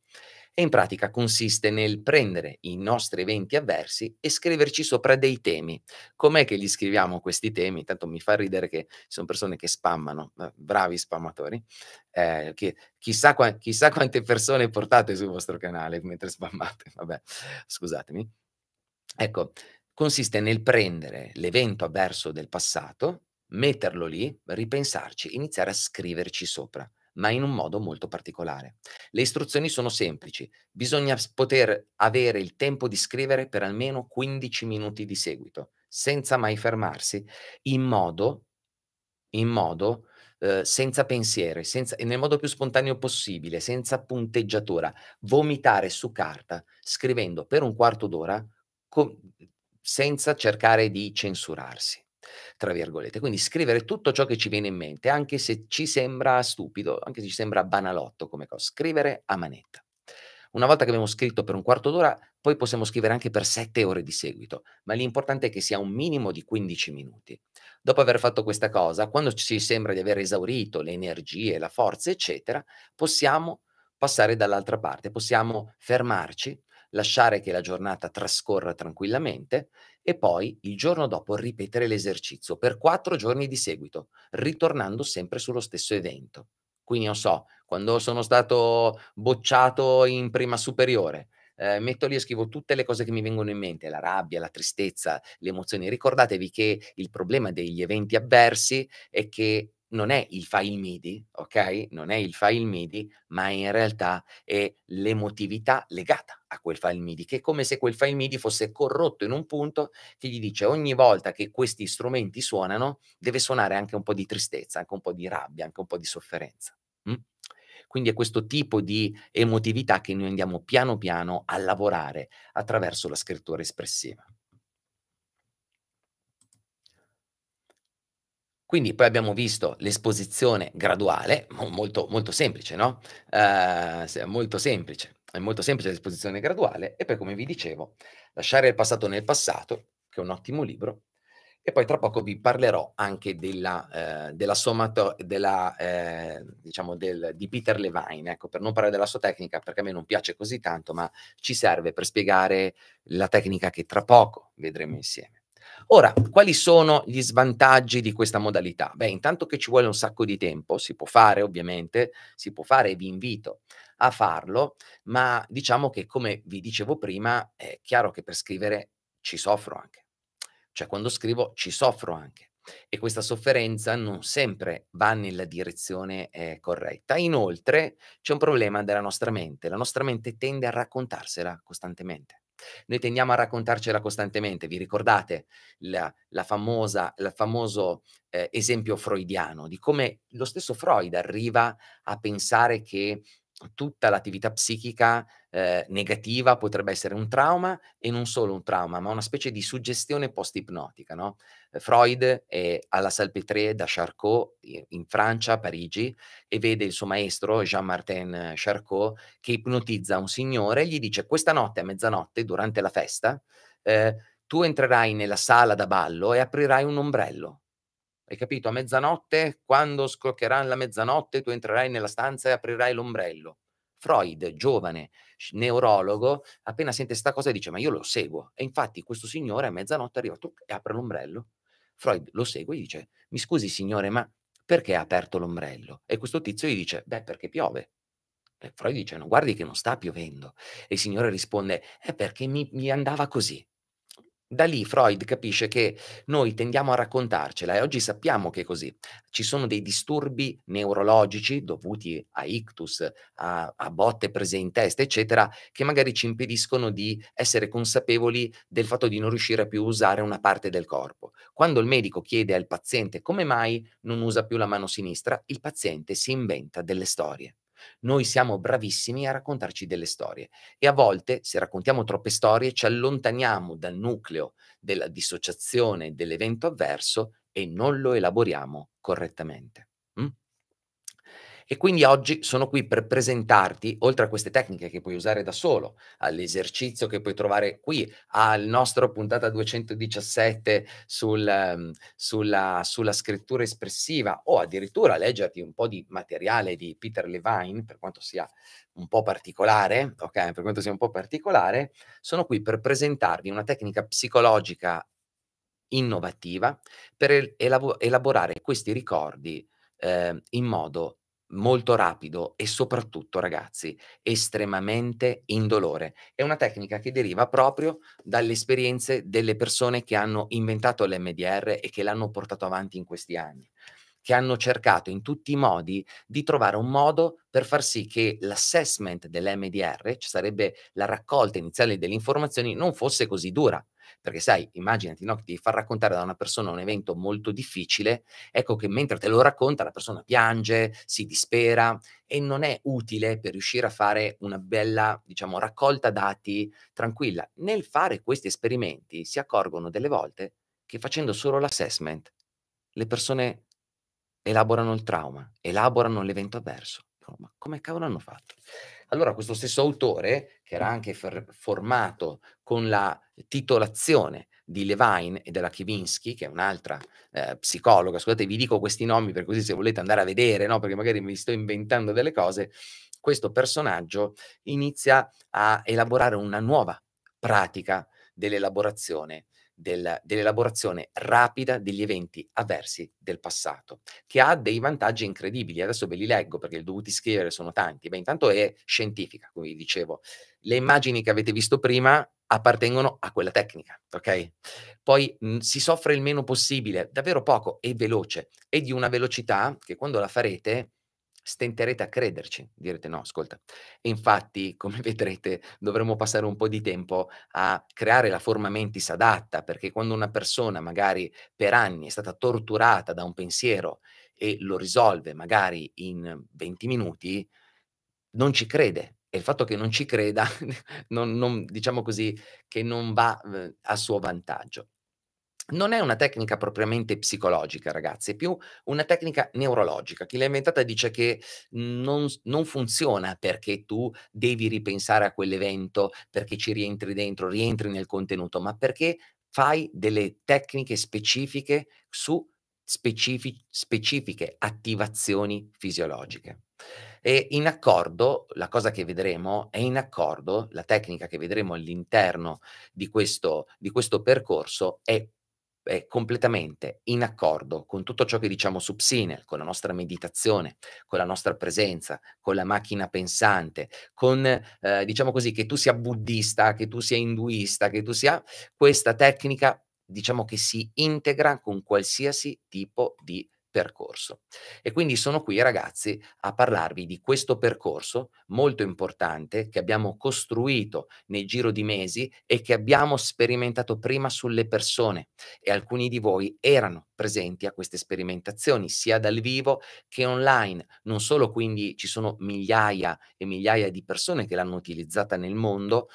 e in pratica consiste nel prendere i nostri eventi avversi e scriverci sopra dei temi. Com'è che gli scriviamo questi temi? Tanto mi fa ridere che sono persone che spammano, eh, bravi spammatori, eh, che chissà, qua, chissà quante persone portate sul vostro canale mentre spammate, vabbè, scusatemi. Ecco, consiste nel prendere l'evento avverso del passato, metterlo lì, ripensarci, iniziare a scriverci sopra ma in un modo molto particolare. Le istruzioni sono semplici, bisogna poter avere il tempo di scrivere per almeno 15 minuti di seguito, senza mai fermarsi, in modo, in modo eh, senza pensiero, senza, nel modo più spontaneo possibile, senza punteggiatura, vomitare su carta, scrivendo per un quarto d'ora, senza cercare di censurarsi tra virgolette. Quindi scrivere tutto ciò che ci viene in mente, anche se ci sembra stupido, anche se ci sembra banalotto come cosa. Scrivere a manetta. Una volta che abbiamo scritto per un quarto d'ora, poi possiamo scrivere anche per sette ore di seguito, ma l'importante è che sia un minimo di 15 minuti. Dopo aver fatto questa cosa, quando ci sembra di aver esaurito le energie, la forza, eccetera, possiamo passare dall'altra parte, possiamo fermarci, lasciare che la giornata trascorra tranquillamente e poi il giorno dopo ripetere l'esercizio per quattro giorni di seguito, ritornando sempre sullo stesso evento. Quindi non so, quando sono stato bocciato in prima superiore, eh, metto lì e scrivo tutte le cose che mi vengono in mente, la rabbia, la tristezza, le emozioni. Ricordatevi che il problema degli eventi avversi è che non è il file MIDI, ok? Non è il file MIDI, ma in realtà è l'emotività legata a quel file MIDI, che è come se quel file MIDI fosse corrotto in un punto che gli dice ogni volta che questi strumenti suonano deve suonare anche un po' di tristezza, anche un po' di rabbia, anche un po' di sofferenza. Mm? Quindi è questo tipo di emotività che noi andiamo piano piano a lavorare attraverso la scrittura espressiva. Quindi poi abbiamo visto l'esposizione graduale, molto, molto semplice, no? Eh, molto semplice, è molto semplice l'esposizione graduale e poi come vi dicevo, lasciare il passato nel passato, che è un ottimo libro, e poi tra poco vi parlerò anche della, eh, della sommato, della, eh, diciamo del, di Peter Levine, ecco, per non parlare della sua tecnica, perché a me non piace così tanto, ma ci serve per spiegare la tecnica che tra poco vedremo insieme. Ora, quali sono gli svantaggi di questa modalità? Beh, intanto che ci vuole un sacco di tempo, si può fare ovviamente, si può fare e vi invito a farlo, ma diciamo che come vi dicevo prima, è chiaro che per scrivere ci soffro anche. Cioè quando scrivo ci soffro anche e questa sofferenza non sempre va nella direzione eh, corretta. Inoltre c'è un problema della nostra mente, la nostra mente tende a raccontarsela costantemente. Noi tendiamo a raccontarcela costantemente, vi ricordate la, la famosa, il famoso eh, esempio freudiano di come lo stesso Freud arriva a pensare che tutta l'attività psichica eh, negativa potrebbe essere un trauma e non solo un trauma, ma una specie di suggestione post-ipnotica, no? Eh, Freud è alla Salpêtrière da Charcot in Francia, a Parigi, e vede il suo maestro Jean-Martin eh, Charcot che ipnotizza un signore e gli dice questa notte a mezzanotte, durante la festa, eh, tu entrerai nella sala da ballo e aprirai un ombrello. Hai capito? A mezzanotte, quando scoccherà la mezzanotte, tu entrerai nella stanza e aprirai l'ombrello. Freud, giovane neurologo, appena sente questa cosa dice ma io lo seguo. E infatti questo signore a mezzanotte arriva tu, e apre l'ombrello Freud lo segue e dice, mi scusi signore, ma perché ha aperto l'ombrello? E questo tizio gli dice, beh, perché piove. E Freud dice, no, guardi che non sta piovendo. E il signore risponde, è eh, perché mi, mi andava così. Da lì Freud capisce che noi tendiamo a raccontarcela e oggi sappiamo che è così. Ci sono dei disturbi neurologici dovuti a ictus, a, a, botte prese in testa, eccetera, che magari ci impediscono di essere consapevoli del fatto di non riuscire più a usare una parte del corpo. Quando il medico chiede al paziente come mai non usa più la mano sinistra, il paziente si inventa delle storie. Noi siamo bravissimi a raccontarci delle storie e a volte, se raccontiamo troppe storie, ci allontaniamo dal nucleo della dissociazione dell'evento avverso e non lo elaboriamo correttamente. Mm? E quindi oggi sono qui per presentarti, oltre a queste tecniche che puoi usare da solo, all'esercizio che puoi trovare qui, al nostro puntata 217 sul, ehm, sulla, sulla scrittura espressiva o addirittura leggerti un po' di materiale di Peter Levine, per quanto sia un po' particolare, ok, per quanto sia un po' particolare, sono qui per presentarvi una tecnica psicologica innovativa per elaborare questi ricordi eh, in modo molto rapido e soprattutto, ragazzi, estremamente indolore. È una tecnica che deriva proprio dalle esperienze delle persone che hanno inventato l'MDR e che l'hanno portato avanti in questi anni, che hanno cercato in tutti i modi di trovare un modo per far sì che l'assessment dell'MDR, ci cioè sarebbe la raccolta iniziale delle informazioni, non fosse così dura perché sai, immaginati no, che far raccontare da una persona un evento molto difficile, ecco che mentre te lo racconta la persona piange, si dispera e non è utile per riuscire a fare una bella, diciamo, raccolta dati tranquilla. Nel fare questi esperimenti si accorgono delle volte che facendo solo l'assessment le persone elaborano il trauma, elaborano l'evento avverso. Ma come cavolo hanno fatto? Allora questo stesso autore che era anche formato con la titolazione di Levine e della Kivinsky, che è un'altra eh, psicologa. Scusate, vi dico questi nomi per così se volete andare a vedere, no? perché magari mi sto inventando delle cose. Questo personaggio inizia a elaborare una nuova pratica dell'elaborazione del, dell'elaborazione rapida degli eventi avversi del passato, che ha dei vantaggi incredibili. Adesso ve li leggo perché dovuti scrivere sono tanti. Beh, intanto è scientifica, come vi dicevo. Le immagini che avete visto prima appartengono a quella tecnica, ok? Poi mh, si soffre il meno possibile, davvero poco, e veloce, e di una velocità che quando la farete stenterete a crederci, direte no, ascolta. E infatti, come vedrete, dovremo passare un po' di tempo a creare la forma mentis adatta, perché quando una persona magari per anni è stata torturata da un pensiero e lo risolve magari in 20 minuti, non ci crede. E il fatto che non ci creda, non, non, diciamo così, che non va eh, a suo vantaggio non è una tecnica propriamente psicologica, ragazzi, è più una tecnica neurologica. Chi l'ha inventata dice che non, non, funziona perché tu devi ripensare a quell'evento, perché ci rientri dentro, rientri nel contenuto, ma perché fai delle tecniche specifiche su specific, specifiche attivazioni fisiologiche. E in accordo, la cosa che vedremo è in accordo, la tecnica che vedremo all'interno di questo, di questo percorso è eh, completamente in accordo con tutto ciò che diciamo su Psinel, con la nostra meditazione, con la nostra presenza, con la macchina pensante, con, eh, diciamo così, che tu sia buddista, che tu sia induista, che tu sia, questa tecnica, diciamo che si integra con qualsiasi tipo di percorso. E quindi sono qui ragazzi a parlarvi di questo percorso molto importante che abbiamo costruito nel giro di mesi e che abbiamo sperimentato prima sulle persone e alcuni di voi erano presenti a queste sperimentazioni sia dal vivo che online, non solo quindi ci sono migliaia e migliaia di persone che l'hanno utilizzata nel mondo,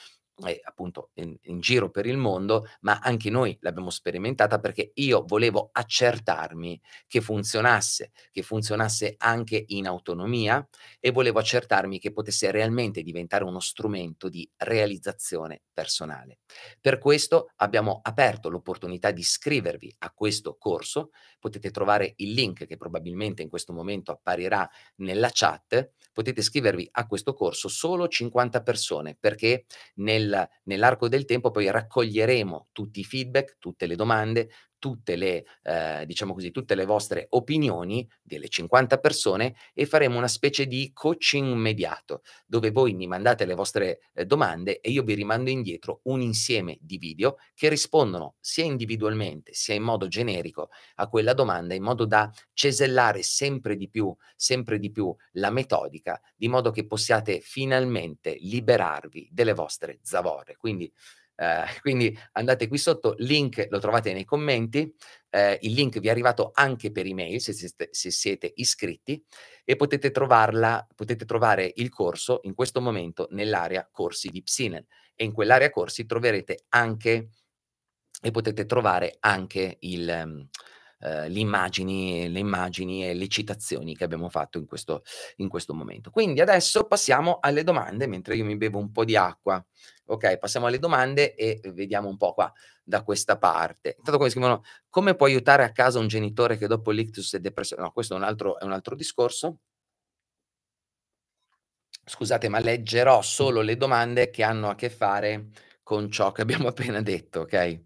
eh, appunto in, in, giro per il mondo, ma anche noi l'abbiamo sperimentata perché io volevo accertarmi che funzionasse, che funzionasse anche in autonomia e volevo accertarmi che potesse realmente diventare uno strumento di realizzazione personale. Per questo abbiamo aperto l'opportunità di iscrivervi a questo corso, potete trovare il link che probabilmente in questo momento apparirà nella chat, potete iscrivervi a questo corso solo 50 persone perché nel nel, nell'arco del tempo poi raccoglieremo tutti i feedback, tutte le domande, tutte le, eh, diciamo così, tutte le vostre opinioni delle 50 persone e faremo una specie di coaching immediato dove voi mi mandate le vostre eh, domande e io vi rimando indietro un insieme di video che rispondono sia individualmente sia in modo generico a quella domanda in modo da cesellare sempre di più, sempre di più la metodica di modo che possiate finalmente liberarvi delle vostre zavorre. Quindi eh, quindi andate qui sotto, link lo trovate nei commenti, eh, il link vi è arrivato anche per email se siete, se siete iscritti e potete, trovarla, potete trovare il corso in questo momento nell'area corsi di Psinen e in quell'area corsi troverete anche e potete trovare anche il... Um, le, immagini, le immagini e le citazioni che abbiamo fatto in questo, in questo momento. Quindi adesso passiamo alle domande mentre io mi bevo un po' di acqua. Ok, passiamo alle domande e vediamo un po' qua da questa parte. Intanto come scrivono, come può aiutare a casa un genitore che dopo l'ictus è depressione? No, questo è un altro, è un altro discorso scusate, ma leggerò solo le domande che hanno a che fare con ciò che abbiamo appena detto, ok?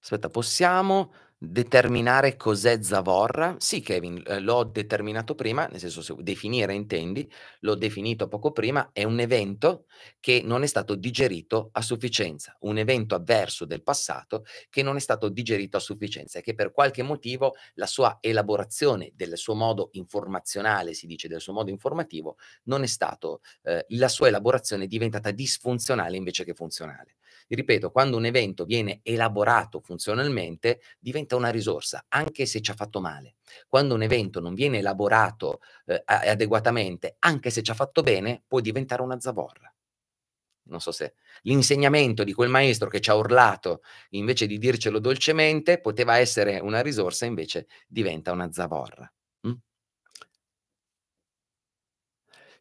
Aspetta, possiamo Determinare cos'è Zavorra? Sì, Kevin, l'ho determinato prima, nel senso se definire intendi, l'ho definito poco prima, è un evento che non è stato digerito a sufficienza, un evento avverso del passato che non è stato digerito a sufficienza e che per qualche motivo la sua elaborazione del suo modo informazionale, si dice, del suo modo informativo, non è stato, eh, la sua elaborazione è diventata disfunzionale invece che funzionale ripeto, quando un evento viene elaborato funzionalmente, diventa una risorsa, anche se ci ha fatto male. Quando un evento non viene elaborato eh, adeguatamente, anche se ci ha fatto bene, può diventare una zavorra. Non so se l'insegnamento di quel maestro che ci ha urlato invece di dircelo dolcemente poteva essere una risorsa, invece diventa una zavorra.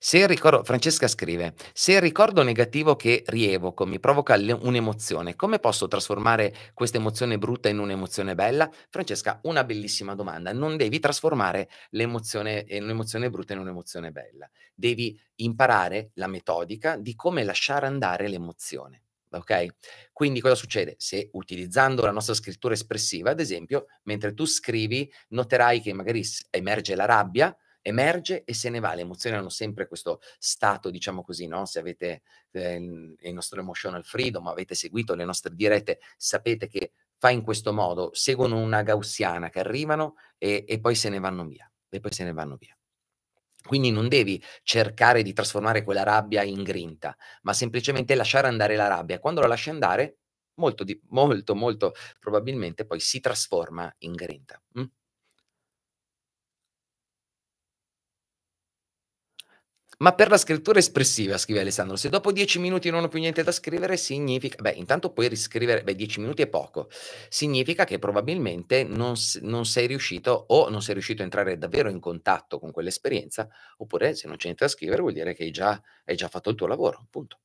Se ricordo, Francesca scrive, se il ricordo negativo che rievoco mi provoca un'emozione, come posso trasformare questa emozione brutta in un'emozione bella? Francesca, una bellissima domanda. Non devi trasformare l'emozione, in eh, un'emozione brutta in un'emozione bella. Devi imparare la metodica di come lasciare andare l'emozione. Ok? Quindi cosa succede? Se utilizzando la nostra scrittura espressiva, ad esempio, mentre tu scrivi, noterai che magari emerge la rabbia, emerge e se ne va. Le emozioni hanno sempre questo stato, diciamo così, no? Se avete eh, il nostro emotional freedom, avete seguito le nostre dirette, sapete che fa in questo modo, seguono una gaussiana che arrivano e, e poi se ne vanno via. E poi se ne vanno via. Quindi non devi cercare di trasformare quella rabbia in grinta, ma semplicemente lasciare andare la rabbia. Quando la lasci andare, molto, di, molto, molto probabilmente poi si trasforma in grinta. Mm? ma per la scrittura espressiva, scrive Alessandro, se dopo dieci minuti non ho più niente da scrivere, significa, beh, intanto puoi riscrivere, beh, dieci minuti è poco, significa che probabilmente non, non sei riuscito o non sei riuscito a entrare davvero in contatto con quell'esperienza, oppure se non c'è niente da scrivere vuol dire che hai già, hai già fatto il tuo lavoro, punto.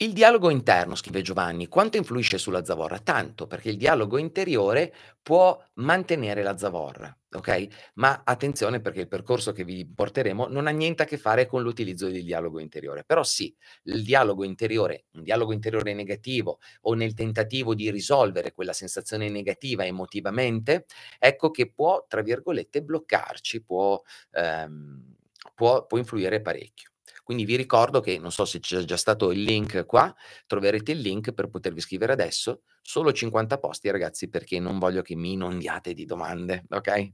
Il dialogo interno, scrive Giovanni, quanto influisce sulla zavorra? Tanto, perché il dialogo interiore può mantenere la zavorra, ok? Ma attenzione perché il percorso che vi porteremo non ha niente a che fare con l'utilizzo del dialogo interiore. Però sì, il dialogo interiore, un dialogo interiore negativo o nel tentativo di risolvere quella sensazione negativa emotivamente, ecco che può, tra virgolette, bloccarci, può, ehm, può, può influire parecchio. Quindi vi ricordo che, non so se c'è già stato il link qua, troverete il link per potervi scrivere adesso. Solo 50 posti, ragazzi, perché non voglio che mi inondiate di domande, ok?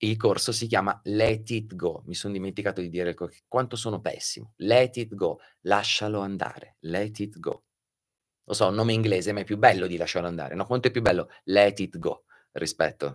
Il corso si chiama Let It Go. Mi sono dimenticato di dire quanto sono pessimo. Let It Go, lascialo andare. Let It Go. Lo so, un nome inglese, ma è più bello di lasciarlo andare. No, quanto è più bello? Let It Go rispetto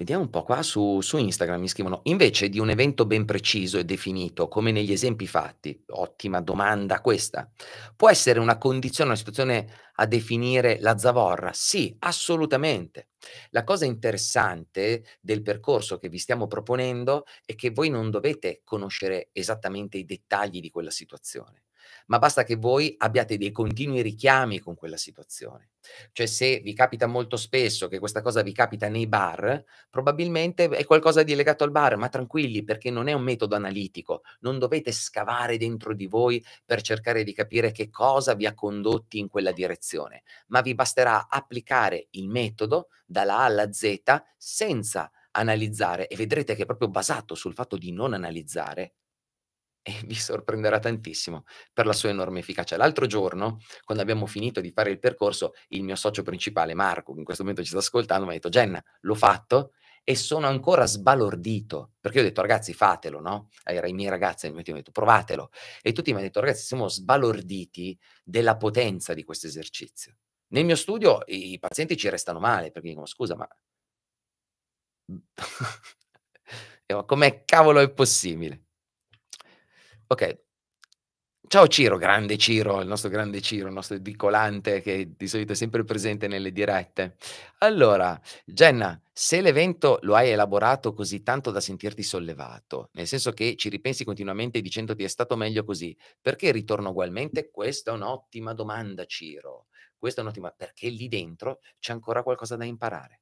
Vediamo un po' qua su, su, Instagram mi scrivono, invece di un evento ben preciso e definito, come negli esempi fatti, ottima domanda questa, può essere una condizione, una situazione a definire la zavorra? Sì, assolutamente. La cosa interessante del percorso che vi stiamo proponendo è che voi non dovete conoscere esattamente i dettagli di quella situazione ma basta che voi abbiate dei continui richiami con quella situazione. Cioè se vi capita molto spesso che questa cosa vi capita nei bar, probabilmente è qualcosa di legato al bar, ma tranquilli perché non è un metodo analitico, non dovete scavare dentro di voi per cercare di capire che cosa vi ha condotti in quella direzione, ma vi basterà applicare il metodo dalla A alla Z senza analizzare e vedrete che è proprio basato sul fatto di non analizzare e vi sorprenderà tantissimo per la sua enorme efficacia. L'altro giorno, quando abbiamo finito di fare il percorso, il mio socio principale, Marco, che in questo momento ci sta ascoltando, mi ha detto, Jenna, l'ho fatto e sono ancora sbalordito, perché io ho detto, ragazzi, fatelo, no? Era i miei ragazzi, mi hanno detto, provatelo. E tutti mi hanno detto, ragazzi, siamo sbalorditi della potenza di questo esercizio. Nel mio studio i pazienti ci restano male, perché dicono, scusa, ma... Come cavolo è possibile? Ok. Ciao Ciro, grande Ciro, il nostro grande Ciro, il nostro edicolante che di solito è sempre presente nelle dirette. Allora, Jenna, se l'evento lo hai elaborato così tanto da sentirti sollevato, nel senso che ci ripensi continuamente dicendoti è stato meglio così, perché ritorno ugualmente? Questa è un'ottima domanda, Ciro. Questa è un'ottima, perché lì dentro c'è ancora qualcosa da imparare.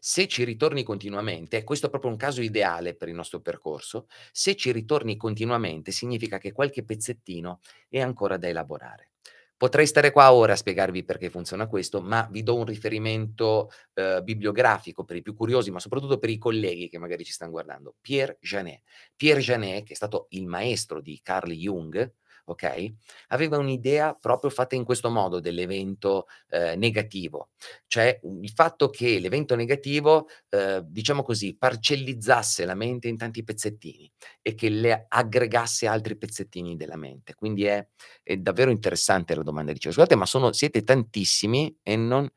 Se ci ritorni continuamente, e questo è proprio un caso ideale per il nostro percorso, se ci ritorni continuamente significa che qualche pezzettino è ancora da elaborare. Potrei stare qua ora a spiegarvi perché funziona questo, ma vi do un riferimento eh, bibliografico per i più curiosi, ma soprattutto per i colleghi che magari ci stanno guardando. Pierre Janet. Pierre Janet, che è stato il maestro di Carl Jung, ok? Aveva un'idea proprio fatta in questo modo dell'evento eh, negativo, cioè il fatto che l'evento negativo, eh, diciamo così, parcellizzasse la mente in tanti pezzettini e che le aggregasse altri pezzettini della mente. Quindi è, è davvero interessante la domanda Dicevo, Scusate, ma sono, siete tantissimi e non...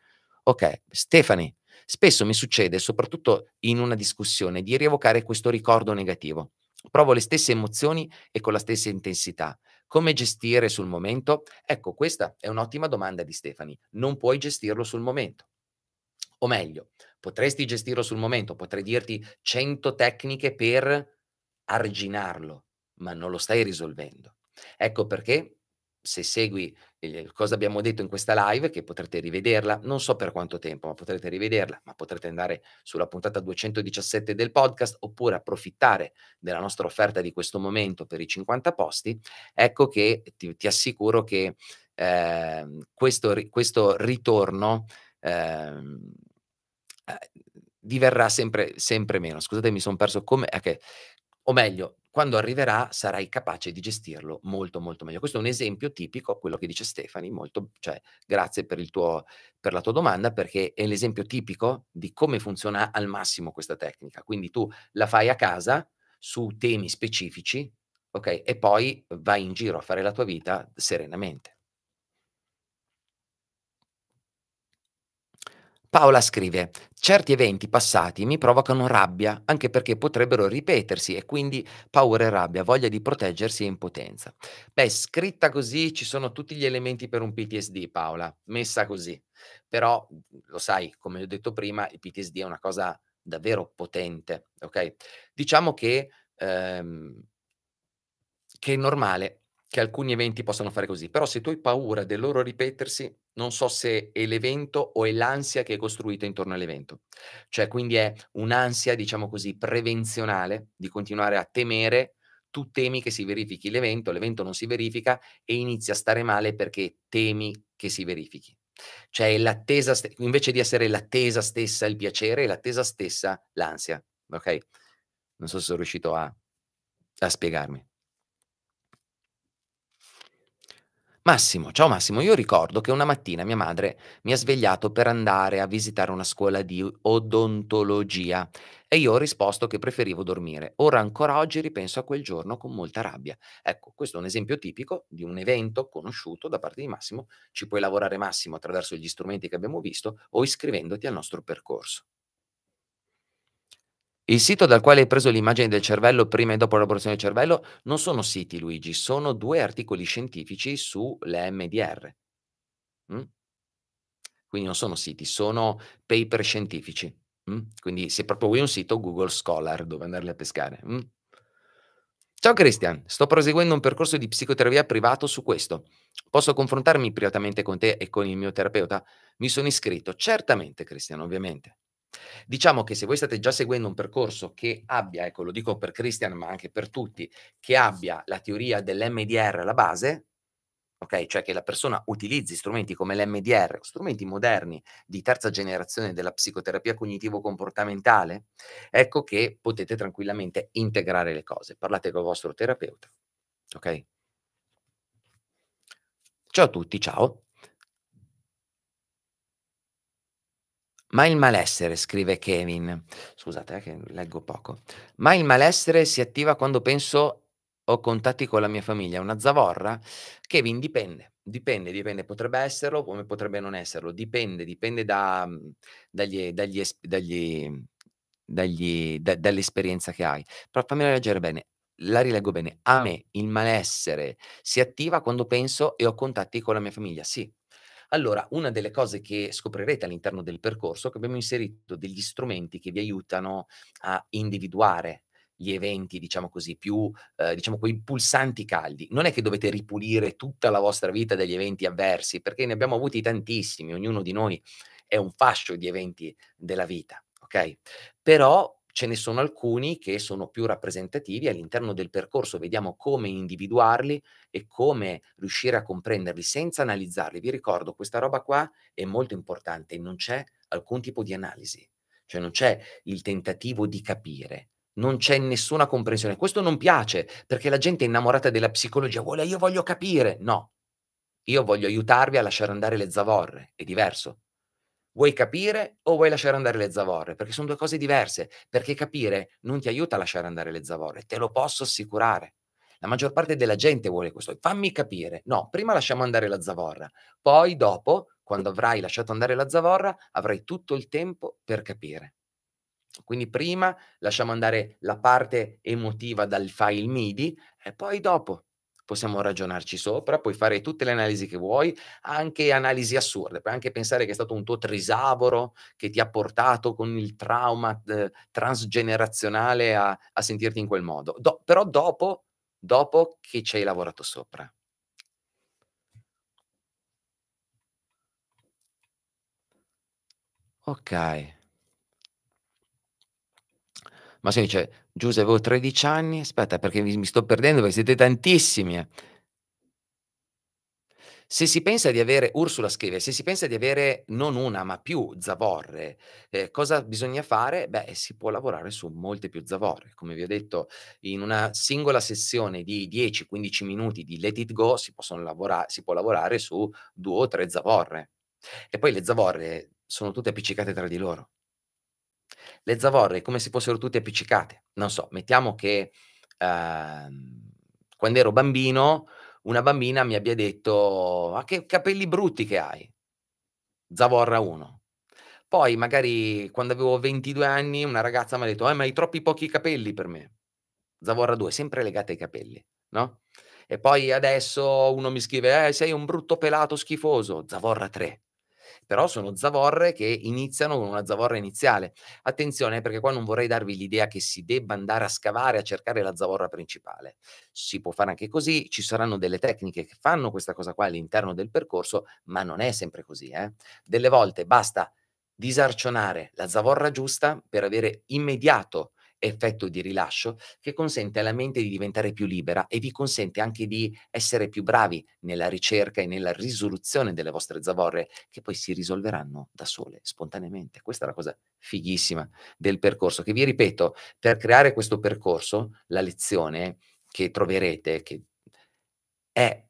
Ok, Stefani, spesso mi succede, soprattutto in una discussione, di rievocare questo ricordo negativo. Provo le stesse emozioni e con la stessa intensità. Come gestire sul momento? Ecco, questa è un'ottima domanda di Stefani. Non puoi gestirlo sul momento. O meglio, potresti gestirlo sul momento, potrei dirti 100 tecniche per arginarlo, ma non lo stai risolvendo. Ecco perché se segui ehm, cosa abbiamo detto in questa live, che potrete rivederla, non so per quanto tempo, ma potrete rivederla, ma potrete andare sulla puntata 217 del podcast oppure approfittare della nostra offerta di questo momento per i 50 posti, ecco che ti, ti assicuro che eh, questo, questo, ritorno ehm, eh, diverrà sempre, sempre meno. Scusate, mi sono perso come... Okay. Eh, o meglio, quando arriverà sarai capace di gestirlo molto molto meglio. Questo è un esempio tipico, quello che dice Stefani, molto, cioè, grazie per, tuo, per la tua domanda perché è l'esempio tipico di come funziona al massimo questa tecnica. Quindi tu la fai a casa su temi specifici, ok? E poi vai in giro a fare la tua vita serenamente. Paola scrive, certi eventi passati mi provocano rabbia, anche perché potrebbero ripetersi e quindi paura e rabbia, voglia di proteggersi e impotenza. Beh, scritta così ci sono tutti gli elementi per un PTSD, Paola, messa così. Però, lo sai, come ho detto prima, il PTSD è una cosa davvero potente, ok? Diciamo che, ehm, che è normale che alcuni eventi possano fare così, però se tu hai paura del loro ripetersi, non so se è l'evento o è l'ansia che è costruita intorno all'evento. Cioè, quindi è un'ansia, diciamo così, prevenzionale di continuare a temere. Tu temi che si verifichi l'evento, l'evento non si verifica e inizi a stare male perché temi che si verifichi. Cioè, l'attesa, st- invece di essere l'attesa stessa il piacere, è l'attesa stessa l'ansia. Ok? Non so se sono riuscito a, a spiegarmi. Massimo, ciao Massimo, io ricordo che una mattina mia madre mi ha svegliato per andare a visitare una scuola di odontologia e io ho risposto che preferivo dormire. Ora ancora oggi ripenso a quel giorno con molta rabbia. Ecco, questo è un esempio tipico di un evento conosciuto da parte di Massimo. Ci puoi lavorare Massimo attraverso gli strumenti che abbiamo visto o iscrivendoti al nostro percorso. Il sito dal quale hai preso l'immagine del cervello prima e dopo l'elaborazione del cervello non sono siti, Luigi, sono due articoli scientifici sull'MDR. Mm? Quindi non sono siti, sono paper scientifici. Mm? Quindi se proprio vuoi un sito, Google Scholar, dove andarli a pescare. Mm? Ciao Cristian, sto proseguendo un percorso di psicoterapia privato su questo. Posso confrontarmi privatamente con te e con il mio terapeuta? Mi sono iscritto, certamente Cristian, ovviamente. Diciamo che se voi state già seguendo un percorso che abbia, ecco lo dico per Christian ma anche per tutti, che abbia la teoria dell'MDR alla base, ok? Cioè che la persona utilizzi strumenti come l'MDR, strumenti moderni di terza generazione della psicoterapia cognitivo-comportamentale, ecco che potete tranquillamente integrare le cose. Parlate con il vostro terapeuta, ok? Ciao a tutti, ciao. Ma il malessere, scrive Kevin, scusate eh, che leggo poco, ma il malessere si attiva quando penso ho contatti con la mia famiglia, una zavorra? Kevin, dipende, dipende, dipende, potrebbe esserlo come potrebbe non esserlo, dipende, dipende da, mm, dagli, dagli, dagli, dagli da, dall'esperienza che hai. Però fammi leggere bene, la rileggo bene, a ah. me il malessere si attiva quando penso e ho contatti con la mia famiglia, sì, allora, una delle cose che scoprirete all'interno del percorso è che abbiamo inserito degli strumenti che vi aiutano a individuare gli eventi, diciamo così, più, eh, diciamo, quei pulsanti caldi. Non è che dovete ripulire tutta la vostra vita dagli eventi avversi, perché ne abbiamo avuti tantissimi, ognuno di noi è un fascio di eventi della vita, ok? Però ce ne sono alcuni che sono più rappresentativi all'interno del percorso, vediamo come individuarli e come riuscire a comprenderli senza analizzarli. Vi ricordo, questa roba qua è molto importante, non c'è alcun tipo di analisi, cioè non c'è il tentativo di capire. Non c'è nessuna comprensione. Questo non piace perché la gente è innamorata della psicologia. Vuole, io voglio capire. No, io voglio aiutarvi a lasciare andare le zavorre. È diverso. Vuoi capire o vuoi lasciare andare le zavorre? Perché sono due cose diverse, perché capire non ti aiuta a lasciare andare le zavorre, te lo posso assicurare. La maggior parte della gente vuole questo. Fammi capire. No, prima lasciamo andare la zavorra, poi dopo, quando avrai lasciato andare la zavorra, avrai tutto il tempo per capire. Quindi prima lasciamo andare la parte emotiva dal file MIDI e poi dopo possiamo ragionarci sopra, puoi fare tutte le analisi che vuoi, anche analisi assurde, puoi anche pensare che è stato un tuo trisavoro che ti ha portato con il trauma eh, transgenerazionale a, a, sentirti in quel modo, Do, però dopo, dopo che ci hai lavorato sopra. Ok. Ma si dice, Giuse, avevo 13 anni, aspetta perché mi, sto perdendo perché siete tantissimi. Eh. Se si pensa di avere, Ursula scrive, se si pensa di avere non una ma più zavorre, eh, cosa bisogna fare? Beh, si può lavorare su molte più zavorre. Come vi ho detto, in una singola sessione di 10-15 minuti di Let It Go si, lavora- si può lavorare su due o tre zavorre. E poi le zavorre sono tutte appiccicate tra di loro. Le zavorre come se fossero tutte appiccicate. Non so, mettiamo che eh, quando ero bambino una bambina mi abbia detto ma che capelli brutti che hai. Zavorra 1. Poi magari quando avevo 22 anni una ragazza mi ha detto eh, ma hai troppi pochi capelli per me. Zavorra 2, sempre legate ai capelli, no? E poi adesso uno mi scrive eh, sei un brutto pelato schifoso. Zavorra 3 però sono zavorre che iniziano con una zavorra iniziale. Attenzione eh, perché qua non vorrei darvi l'idea che si debba andare a scavare a cercare la zavorra principale. Si può fare anche così, ci saranno delle tecniche che fanno questa cosa qua all'interno del percorso, ma non è sempre così. Eh? Delle volte basta disarcionare la zavorra giusta per avere immediato effetto di rilascio che consente alla mente di diventare più libera e vi consente anche di essere più bravi nella ricerca e nella risoluzione delle vostre zavorre che poi si risolveranno da sole, spontaneamente. Questa è la cosa fighissima del percorso che vi ripeto, per creare questo percorso, la lezione che troverete che è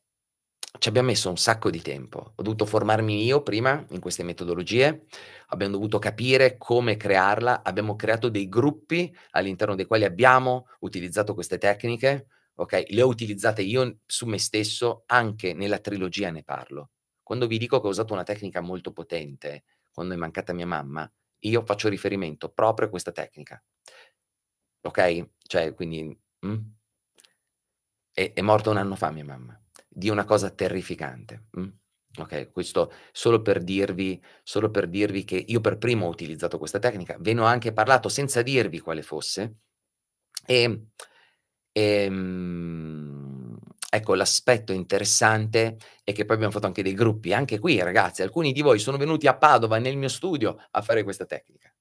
ci abbiamo messo un sacco di tempo. Ho dovuto formarmi io prima in queste metodologie, abbiamo dovuto capire come crearla, abbiamo creato dei gruppi all'interno dei quali abbiamo utilizzato queste tecniche, ok? Le ho utilizzate io su me stesso, anche nella trilogia ne parlo. Quando vi dico che ho usato una tecnica molto potente, quando è mancata mia mamma, io faccio riferimento proprio a questa tecnica. Ok? Cioè, quindi... Mm? È, è morta un anno fa mia mamma di una cosa terrificante. Mm? Ok, questo solo per, dirvi, solo per dirvi che io per primo ho utilizzato questa tecnica, ve ne ho anche parlato senza dirvi quale fosse. E, e ehm, ecco, l'aspetto interessante è che poi abbiamo fatto anche dei gruppi, anche qui ragazzi, alcuni di voi sono venuti a Padova nel mio studio a fare questa tecnica.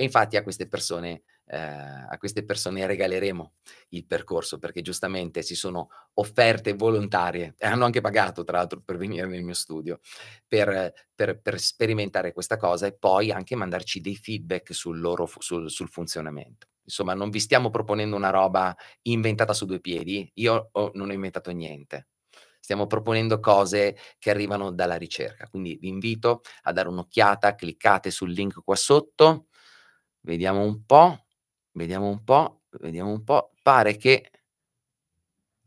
E infatti a queste persone, eh, a queste persone regaleremo il percorso perché giustamente si sono offerte volontarie e hanno anche pagato tra l'altro per venire nel mio studio per, per, per sperimentare questa cosa e poi anche mandarci dei feedback sul, loro, sul, sul funzionamento insomma, non vi stiamo proponendo una roba inventata su due piedi, io ho, oh, non ho inventato niente. Stiamo proponendo cose che arrivano dalla ricerca, quindi vi invito a dare un'occhiata, cliccate sul link qua sotto Vediamo un po', vediamo un po', vediamo un po'. Pare che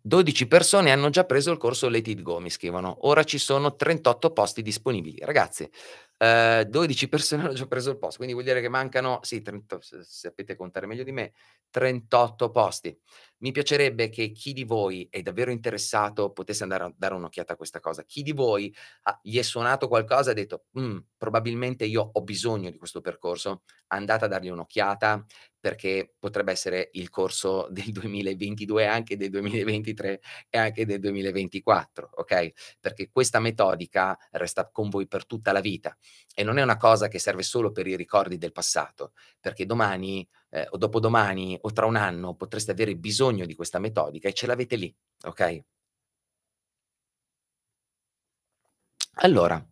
12 persone hanno già preso il corso Let It Go, mi scrivono. Ora ci sono 38 posti disponibili. Ragazzi, 12 ehm, persone hanno già preso il posto, quindi vuol dire che mancano, sì, 30, sapete contare meglio di me, 38 posti. Mi piacerebbe che chi di voi è davvero interessato potesse andare a dare un'occhiata a questa cosa. Chi di voi ha, gli è suonato qualcosa e ha detto, mhmm, probabilmente io ho bisogno di questo percorso, andate a dargli un'occhiata perché potrebbe essere il corso del 2022, anche del 2023 e anche del 2024, ok? Perché questa metodica resta con voi per tutta la vita. E non è una cosa che serve solo per i ricordi del passato, perché domani eh, o dopodomani o tra un anno potreste avere bisogno di questa metodica e ce l'avete lì, ok? Allora,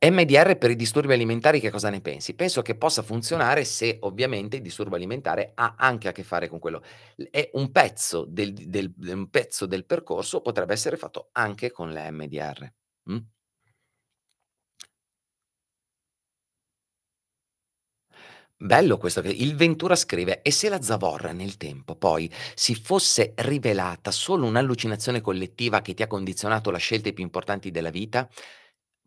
MDR per i disturbi alimentari che cosa ne pensi? Penso che possa funzionare se ovviamente il disturbo alimentare ha anche a che fare con quello. È un pezzo del, del, un pezzo del percorso, potrebbe essere fatto anche con la MDR. Mm? Bello questo che il Ventura scrive: E se la zavorra nel tempo poi si fosse rivelata solo un'allucinazione collettiva che ti ha condizionato le scelte più importanti della vita?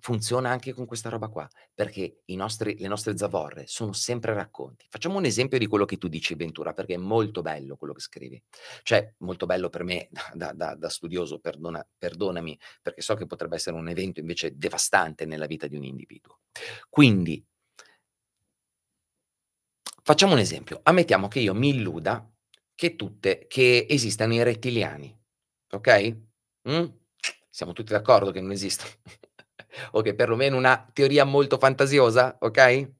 Funziona anche con questa roba qua, perché nostri, le nostre zavorre sono sempre racconti. Facciamo un esempio di quello che tu dici, Ventura, perché è molto bello quello che scrivi. Cioè, molto bello per me da, da, da studioso, perdona, perdonami, perché so che potrebbe essere un evento invece devastante nella vita di un individuo. Quindi Facciamo un esempio. Ammettiamo che io mi illuda che, tutte, che esistano i rettiliani. Ok? Mm? Siamo tutti d'accordo che non esistono. o che perlomeno una teoria molto fantasiosa, ok?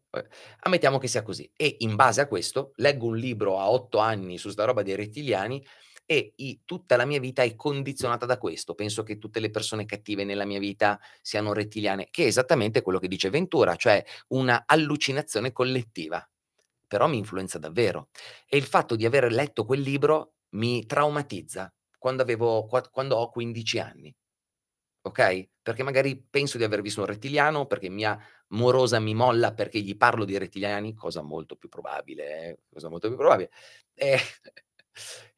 Ammettiamo che sia così. E in base a questo leggo un libro a otto anni su sta roba dei rettiliani e i, tutta la mia vita è condizionata da questo. Penso che tutte le persone cattive nella mia vita siano rettiliane, che è esattamente quello che dice Ventura, cioè una allucinazione collettiva però mi influenza davvero. E il fatto di aver letto quel libro mi traumatizza quando, avevo, quando ho 15 anni. Ok? Perché magari penso di aver visto un rettiliano, perché mia morosa mi molla perché gli parlo di rettiliani, cosa molto più probabile, eh? cosa molto più probabile. E, eh,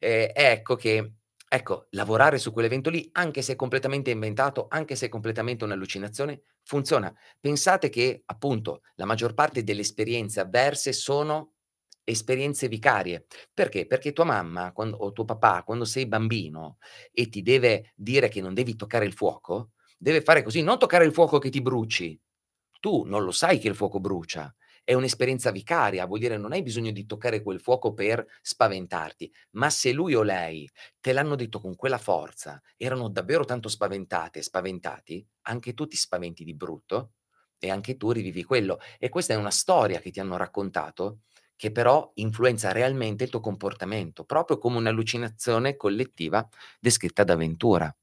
e, eh, ecco che Ecco, lavorare su quell'evento lì, anche se è completamente inventato, anche se è completamente un'allucinazione, funziona. Pensate che, appunto, la maggior parte delle esperienze avverse sono esperienze vicarie. Perché? Perché tua mamma quando, o tuo papà, quando sei bambino e ti deve dire che non devi toccare il fuoco, deve fare così, non toccare il fuoco che ti bruci. Tu non lo sai che il fuoco brucia, è un'esperienza vicaria, vuol dire non hai bisogno di toccare quel fuoco per spaventarti, ma se lui o lei te l'hanno detto con quella forza, erano davvero tanto spaventate, spaventati, anche tu ti spaventi di brutto e anche tu rivivi quello. E questa è una storia che ti hanno raccontato che però influenza realmente il tuo comportamento, proprio come un'allucinazione collettiva descritta da Ventura.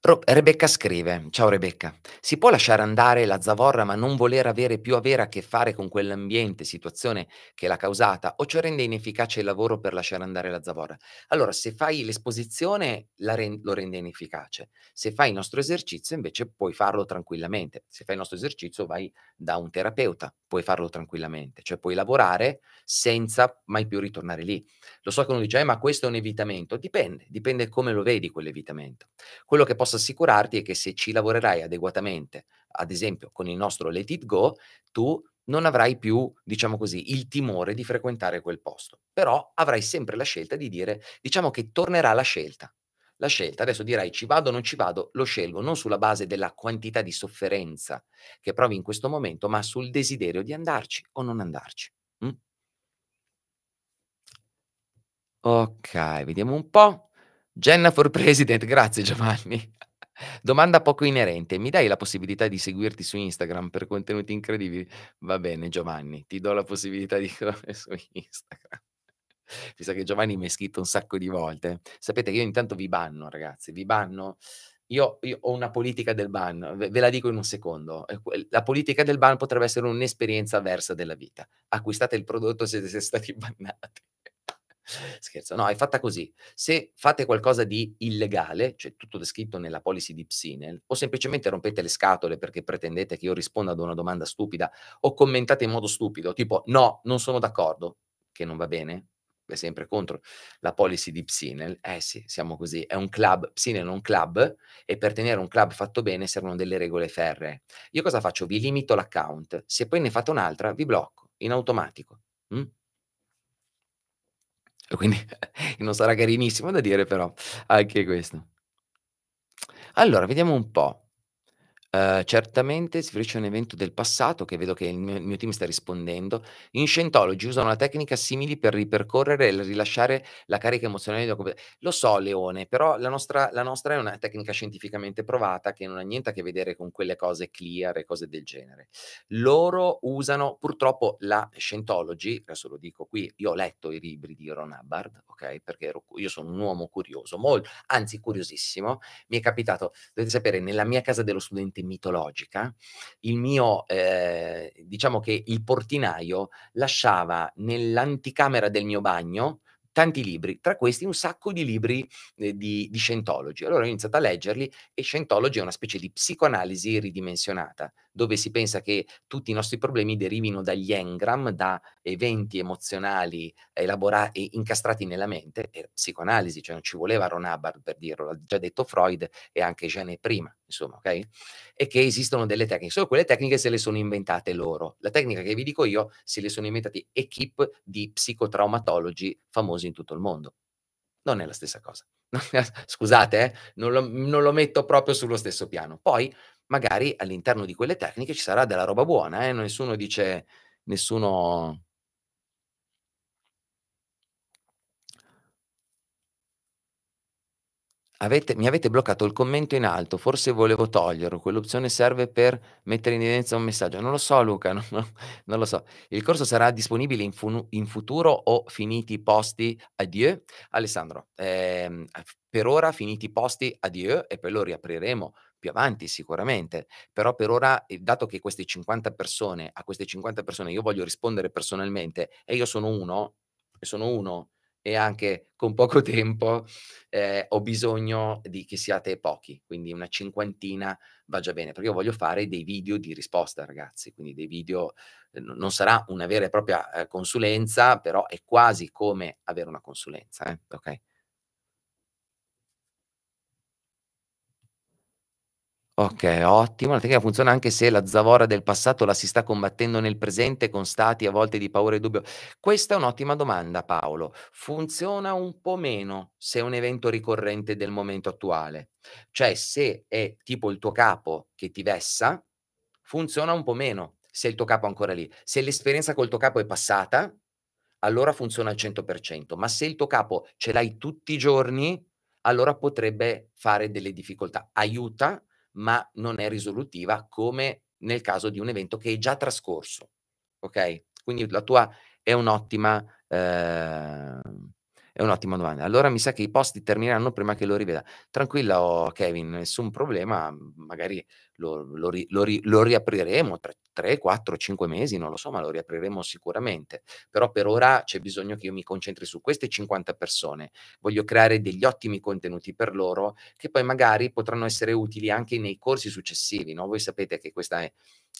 Ro- Rebecca scrive: Ciao Rebecca, si può lasciare andare la zavorra ma non voler avere più avere a che fare con quell'ambiente, situazione che l'ha causata o ciò rende inefficace il lavoro per lasciare andare la zavorra? Allora, se fai l'esposizione ren- lo rende inefficace, se fai il nostro esercizio invece puoi farlo tranquillamente, se fai il nostro esercizio vai da un terapeuta, puoi farlo tranquillamente, cioè puoi lavorare senza mai più ritornare lì. Lo so che uno dice, eh, ma questo è un evitamento, dipende, dipende come lo vedi quell'evitamento. Quello che posso assicurarti è che se ci lavorerai adeguatamente, ad esempio con il nostro Let It Go, tu non avrai più, diciamo così, il timore di frequentare quel posto, però avrai sempre la scelta di dire, diciamo che tornerà la scelta, la scelta. Adesso dirai ci vado o non ci vado, lo scelgo non sulla base della quantità di sofferenza che provi in questo momento, ma sul desiderio di andarci o non andarci. Mm? Ok, vediamo un po'. Jenna for President, grazie Giovanni. Domanda poco inerente, mi dai la possibilità di seguirti su Instagram per contenuti incredibili? Va bene Giovanni, ti do la possibilità di seguirmi su Instagram mi sa che Giovanni mi ha scritto un sacco di volte. Sapete che io intanto vi banno, ragazzi, vi banno. Io, io, ho una politica del ban, ve, ve, la dico in un secondo. La politica del ban potrebbe essere un'esperienza avversa della vita. Acquistate il prodotto se siete stati bannati. Scherzo, no, è fatta così. Se fate qualcosa di illegale, cioè tutto descritto nella policy di Psinel, o semplicemente rompete le scatole perché pretendete che io risponda ad una domanda stupida o commentate in modo stupido, tipo no, non sono d'accordo, che non va bene, è sempre contro la policy di Psinel. Eh sì, siamo così, è un club, Psinel è un club e per tenere un club fatto bene servono delle regole ferree. Io cosa faccio? Vi limito l'account, se poi ne fate un'altra vi blocco in automatico. Mm? Quindi non sarà carinissimo da dire però anche questo. Allora, vediamo un po'. Eh, certamente si riferisce a un evento del passato che vedo che il mio, il mio team sta rispondendo. In Scientology usano una tecnica simile per ripercorrere e rilasciare la carica emozionale della Lo so, Leone, però la nostra, la nostra, è una tecnica scientificamente provata che non ha niente a che vedere con quelle cose clear e cose del genere. Loro usano purtroppo la Scientology, adesso lo dico qui, io ho letto i libri di Ron Hubbard, ok? Perché ero, io sono un uomo curioso, molto, anzi curiosissimo. Mi è capitato, dovete sapere, nella mia casa dello studente mitologica, il mio, eh, diciamo che il portinaio lasciava nell'anticamera del mio bagno tanti libri, tra questi un sacco di libri eh, di, di Scientology. Allora ho iniziato a leggerli e Scientology è una specie di psicoanalisi ridimensionata dove si pensa che tutti i nostri problemi derivino dagli engram, da eventi emozionali elaborati incastrati nella mente, e psicoanalisi, cioè non ci voleva Ron Hubbard per dirlo, l'ha già detto Freud e anche Jeanne prima, insomma, ok? E che esistono delle tecniche, solo quelle tecniche se le sono inventate loro. La tecnica che vi dico io se le sono inventate equip di psicotraumatologi famosi in tutto il mondo. Non è la stessa cosa. Scusate, eh? non, lo, non lo metto proprio sullo stesso piano. Poi magari all'interno di quelle tecniche ci sarà della roba buona, eh? nessuno dice, nessuno avete, mi avete bloccato il commento in alto, forse volevo toglierlo, quell'opzione serve per mettere in evidenza un messaggio. Non lo so Luca, non, non lo so. Il corso sarà disponibile in, fu, in futuro o finiti i posti? Adieu. Alessandro, ehm, per ora finiti i posti, Adieu e poi lo riapriremo più avanti sicuramente, però per ora, eh, dato che queste 50 persone, a queste 50 persone io voglio rispondere personalmente e io sono uno, sono uno, e anche con poco tempo eh, ho bisogno di che siate pochi, quindi una cinquantina va già bene, perché io voglio fare dei video di risposta, ragazzi, quindi dei video, eh, non sarà una vera e propria eh, consulenza, però è quasi come avere una consulenza, eh, ok? Ok, ottimo. La tecnica funziona anche se la zavorra del passato la si sta combattendo nel presente con stati a volte di paura e dubbio. Questa è un'ottima domanda, Paolo. Funziona un po' meno se è un evento ricorrente del momento attuale. Cioè, se è tipo il tuo capo che ti vessa, funziona un po' meno se il tuo capo è ancora lì. Se l'esperienza col tuo capo è passata, allora funziona al 100%. Ma se il tuo capo ce l'hai tutti i giorni, allora potrebbe fare delle difficoltà. Aiuta ma non è risolutiva come nel caso di un evento che è già trascorso. Ok? Quindi la tua è un'ottima eh, è un'ottima domanda. Allora mi sa che i posti termineranno prima che lo riveda. Tranquilla, oh, Kevin, nessun problema, magari lo, lo, lo, lo riapriremo tra 3, 4, 5 mesi, non lo so, ma lo riapriremo sicuramente. Però per ora c'è bisogno che io mi concentri su queste 50 persone. Voglio creare degli ottimi contenuti per loro che poi magari potranno essere utili anche nei corsi successivi. No? Voi sapete che questa è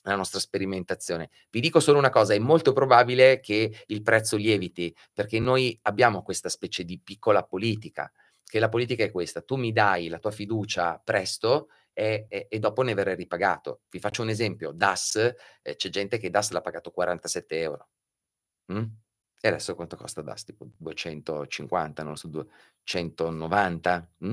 la nostra sperimentazione. Vi dico solo una cosa, è molto probabile che il prezzo lieviti, perché noi abbiamo questa specie di piccola politica, che la politica è questa, tu mi dai la tua fiducia presto e, e, e dopo ne verrai ripagato. Vi faccio un esempio, DAS, eh, c'è gente che DAS l'ha pagato 47 euro. Mm? E adesso quanto costa DAS? Tipo 250, non so, 290? Mm?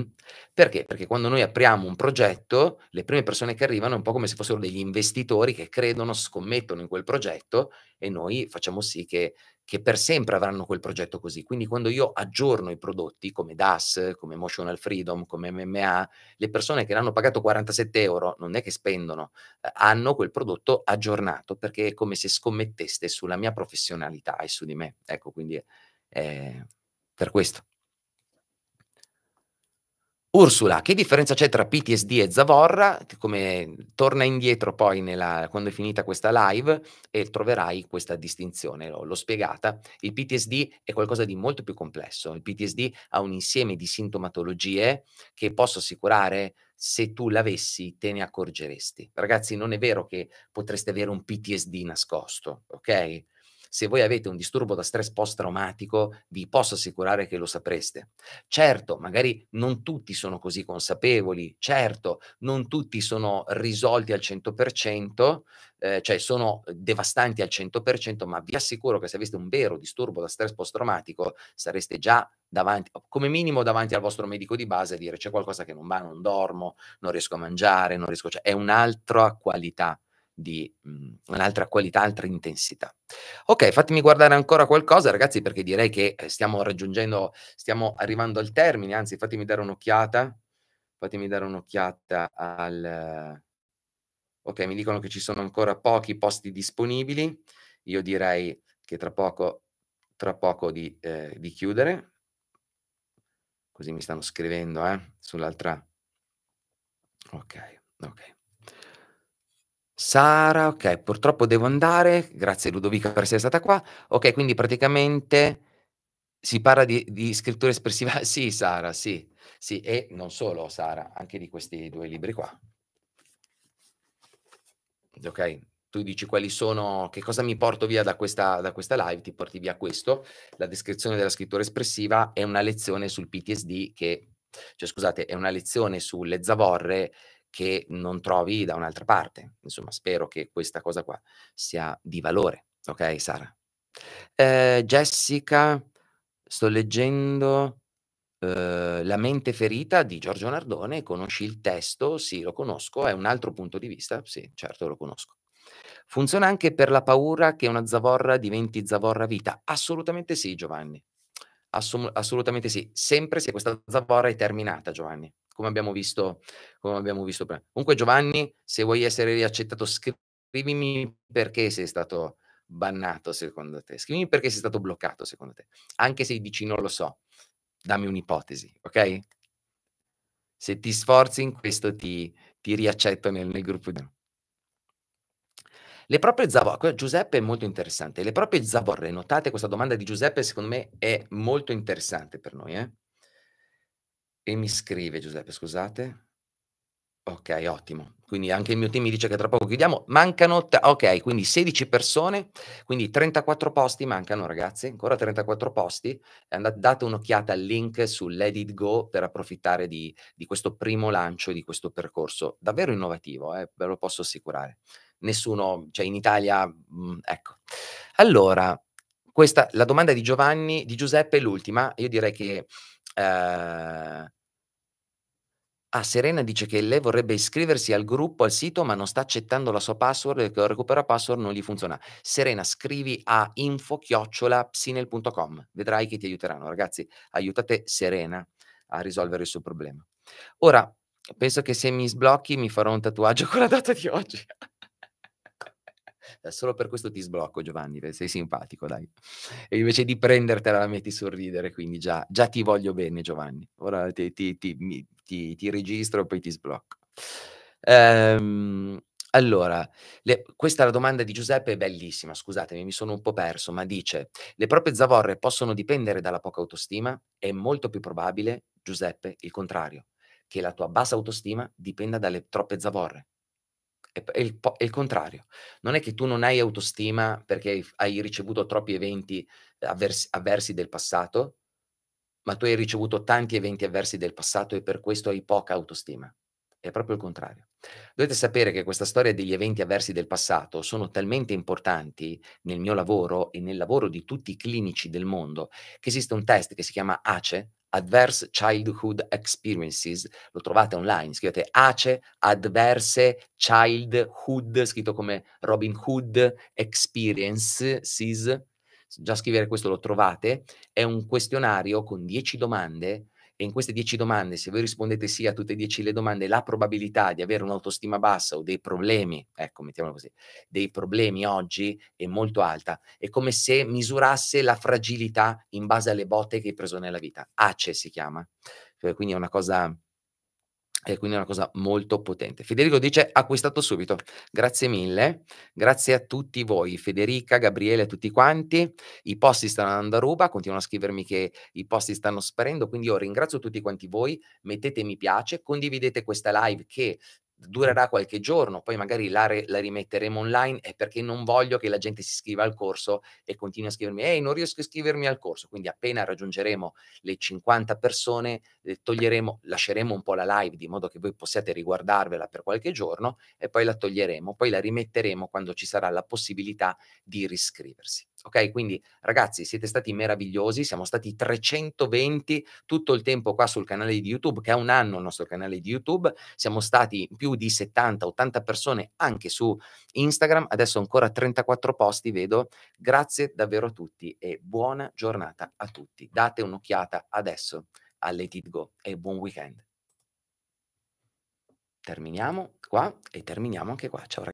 Perché? Perché quando noi apriamo un progetto, le prime persone che arrivano è un po' come se fossero degli investitori che credono, scommettono in quel progetto e noi facciamo sì che che per sempre avranno quel progetto così. Quindi quando io aggiorno i prodotti come DAS, come Emotional Freedom, come MMA, le persone che l'hanno pagato 47 euro non è che spendono, eh, hanno quel prodotto aggiornato perché è come se scommetteste sulla mia professionalità e su di me. Ecco, quindi è eh, per questo. Ursula, che differenza c'è tra PTSD e Zavorra? Come torna indietro poi nella, quando è finita questa live e troverai questa distinzione, l'ho, l'ho spiegata. Il PTSD è qualcosa di molto più complesso, il PTSD ha un insieme di sintomatologie che posso assicurare se tu l'avessi te ne accorgeresti. Ragazzi, non è vero che potresti avere un PTSD nascosto, ok? se voi avete un disturbo da stress post-traumatico, vi posso assicurare che lo sapreste. Certo, magari non tutti sono così consapevoli, certo, non tutti sono risolti al 100%, eh, cioè sono devastanti al 100%, ma vi assicuro che se aveste un vero disturbo da stress post-traumatico, sareste già davanti, come minimo davanti al vostro medico di base a dire c'è qualcosa che non va, non dormo, non riesco a mangiare, non riesco a... Cioè è un'altra qualità di mh, mhmm, un'altra qualità, altra intensità. Ok, fatemi guardare ancora qualcosa, ragazzi, perché direi che eh, stiamo raggiungendo, stiamo arrivando al termine, anzi fatemi dare un'occhiata, fatemi dare un'occhiata al... Ok, mi dicono che ci sono ancora pochi posti disponibili, io direi che tra poco, tra poco di, eh, di chiudere, così mi stanno scrivendo eh, sull'altra... Ok, ok. Sara, ok, purtroppo devo andare, grazie Ludovica per essere stata qua. Ok, quindi praticamente si parla di, di scrittura espressiva. Sì, Sara, sì, sì, e non solo Sara, anche di questi due libri qua. Ok, tu dici quali sono, che cosa mi porto via da questa, da questa live, ti porti via questo. La descrizione della scrittura espressiva è una lezione sul PTSD che, cioè scusate, è una lezione sulle zavorre che non trovi da un'altra parte. Insomma, spero che questa cosa qua sia di valore. Ok, Sara? Eh, Jessica, sto leggendo eh, La mente ferita di Giorgio Nardone, conosci il testo? Sì, lo conosco, è un altro punto di vista, sì, certo lo conosco. Funziona anche per la paura che una zavorra diventi zavorra vita? Assolutamente sì, Giovanni. Assom- assolutamente sì, sempre se questa zavorra è terminata, Giovanni come abbiamo visto, come abbiamo visto prima. Comunque Giovanni, se vuoi essere riaccettato, scrivimi perché sei stato bannato secondo te, scrivimi perché sei stato bloccato secondo te, anche se dici non lo so, dammi un'ipotesi, ok? Se ti sforzi in questo ti, ti riaccetto nel, nel gruppo di... Le proprie zavorre, Giuseppe è molto interessante, le proprie zavorre, notate questa domanda di Giuseppe secondo me è molto interessante per noi, eh? E mi scrive Giuseppe, scusate. Ok, ottimo. Quindi anche il mio team mi dice che tra poco chiudiamo. Mancano, t- ok, quindi 16 persone, quindi 34 posti mancano ragazzi, ancora 34 posti. Eh, andate, date un'occhiata al link su Let It Go per approfittare di, di questo primo lancio, di questo percorso. Davvero innovativo, eh, ve lo posso assicurare. Nessuno, cioè in Italia, mh, mm, ecco. Allora, questa, la domanda di Giovanni, di Giuseppe è l'ultima. Io direi che... Eh, Ah, Serena dice che lei vorrebbe iscriversi al gruppo, al sito, ma non sta accettando la sua password e che recupera password non gli funziona. Serena, scrivi a info-psinel.com. Vedrai che ti aiuteranno. Ragazzi, aiutate Serena a risolvere il suo problema. Ora, penso che se mi sblocchi mi farò un tatuaggio con la data di oggi. Eh, solo per questo ti sblocco, Giovanni, sei simpatico, dai. E invece di prendertela la metti sul ridere, quindi già, già ti voglio bene, Giovanni. Ora ti, ti, ti, ti registro e poi ti sblocco. Ehm, allora, le, questa è la domanda di Giuseppe, è bellissima, scusatemi, mi sono un po' perso, ma dice, le proprie zavorre possono dipendere dalla poca autostima? È molto più probabile, Giuseppe, il contrario, che la tua bassa autostima dipenda dalle troppe zavorre è, il, è il contrario. Non è che tu non hai autostima perché hai ricevuto troppi eventi avversi, avversi del passato, ma tu hai ricevuto tanti eventi avversi del passato e per questo hai poca autostima. È proprio il contrario. Dovete sapere che questa storia degli eventi avversi del passato sono talmente importanti nel mio lavoro e nel lavoro di tutti i clinici del mondo che esiste un test che si chiama ACE, Adverse Childhood Experiences, lo trovate online, scrivete ACE Adverse Childhood, scritto come Robin Hood Experiences, già scrivere questo lo trovate, è un questionario con 10 domande e in queste 10 domande, se voi rispondete sì a tutte e 10 le domande, la probabilità di avere un'autostima bassa o dei problemi, ecco, mettiamolo così, dei problemi oggi è molto alta. È come se misurasse la fragilità in base alle botte che hai preso nella vita. ACE si chiama. Cioè, quindi è una cosa e quindi è una cosa molto potente. Federico dice acquistato subito. Grazie mille. Grazie a tutti voi, Federica, Gabriele, a tutti quanti. I posti stanno andando a ruba, continuano a scrivermi che i posti stanno sparendo, quindi io ringrazio tutti quanti voi, mettete mi piace, condividete questa live che durerà qualche giorno, poi magari la, re, la, rimetteremo online, è perché non voglio che la gente si iscriva al corso e continui a scrivermi, ehi, non riesco a iscrivermi al corso, quindi appena raggiungeremo le 50 persone, toglieremo, lasceremo un po' la live di modo che voi possiate riguardarvela per qualche giorno e poi la toglieremo, poi la rimetteremo quando ci sarà la possibilità di riscriversi. Ok, quindi ragazzi, siete stati meravigliosi, siamo stati 320 tutto il tempo qua sul canale di YouTube, che è un anno il nostro canale di YouTube, siamo stati più di 70-80 persone anche su Instagram, adesso ancora 34 posti vedo. Grazie davvero a tutti e buona giornata a tutti. Date un'occhiata adesso a Let It Go e buon weekend. Terminiamo qua e terminiamo anche qua. Ciao ragazzi.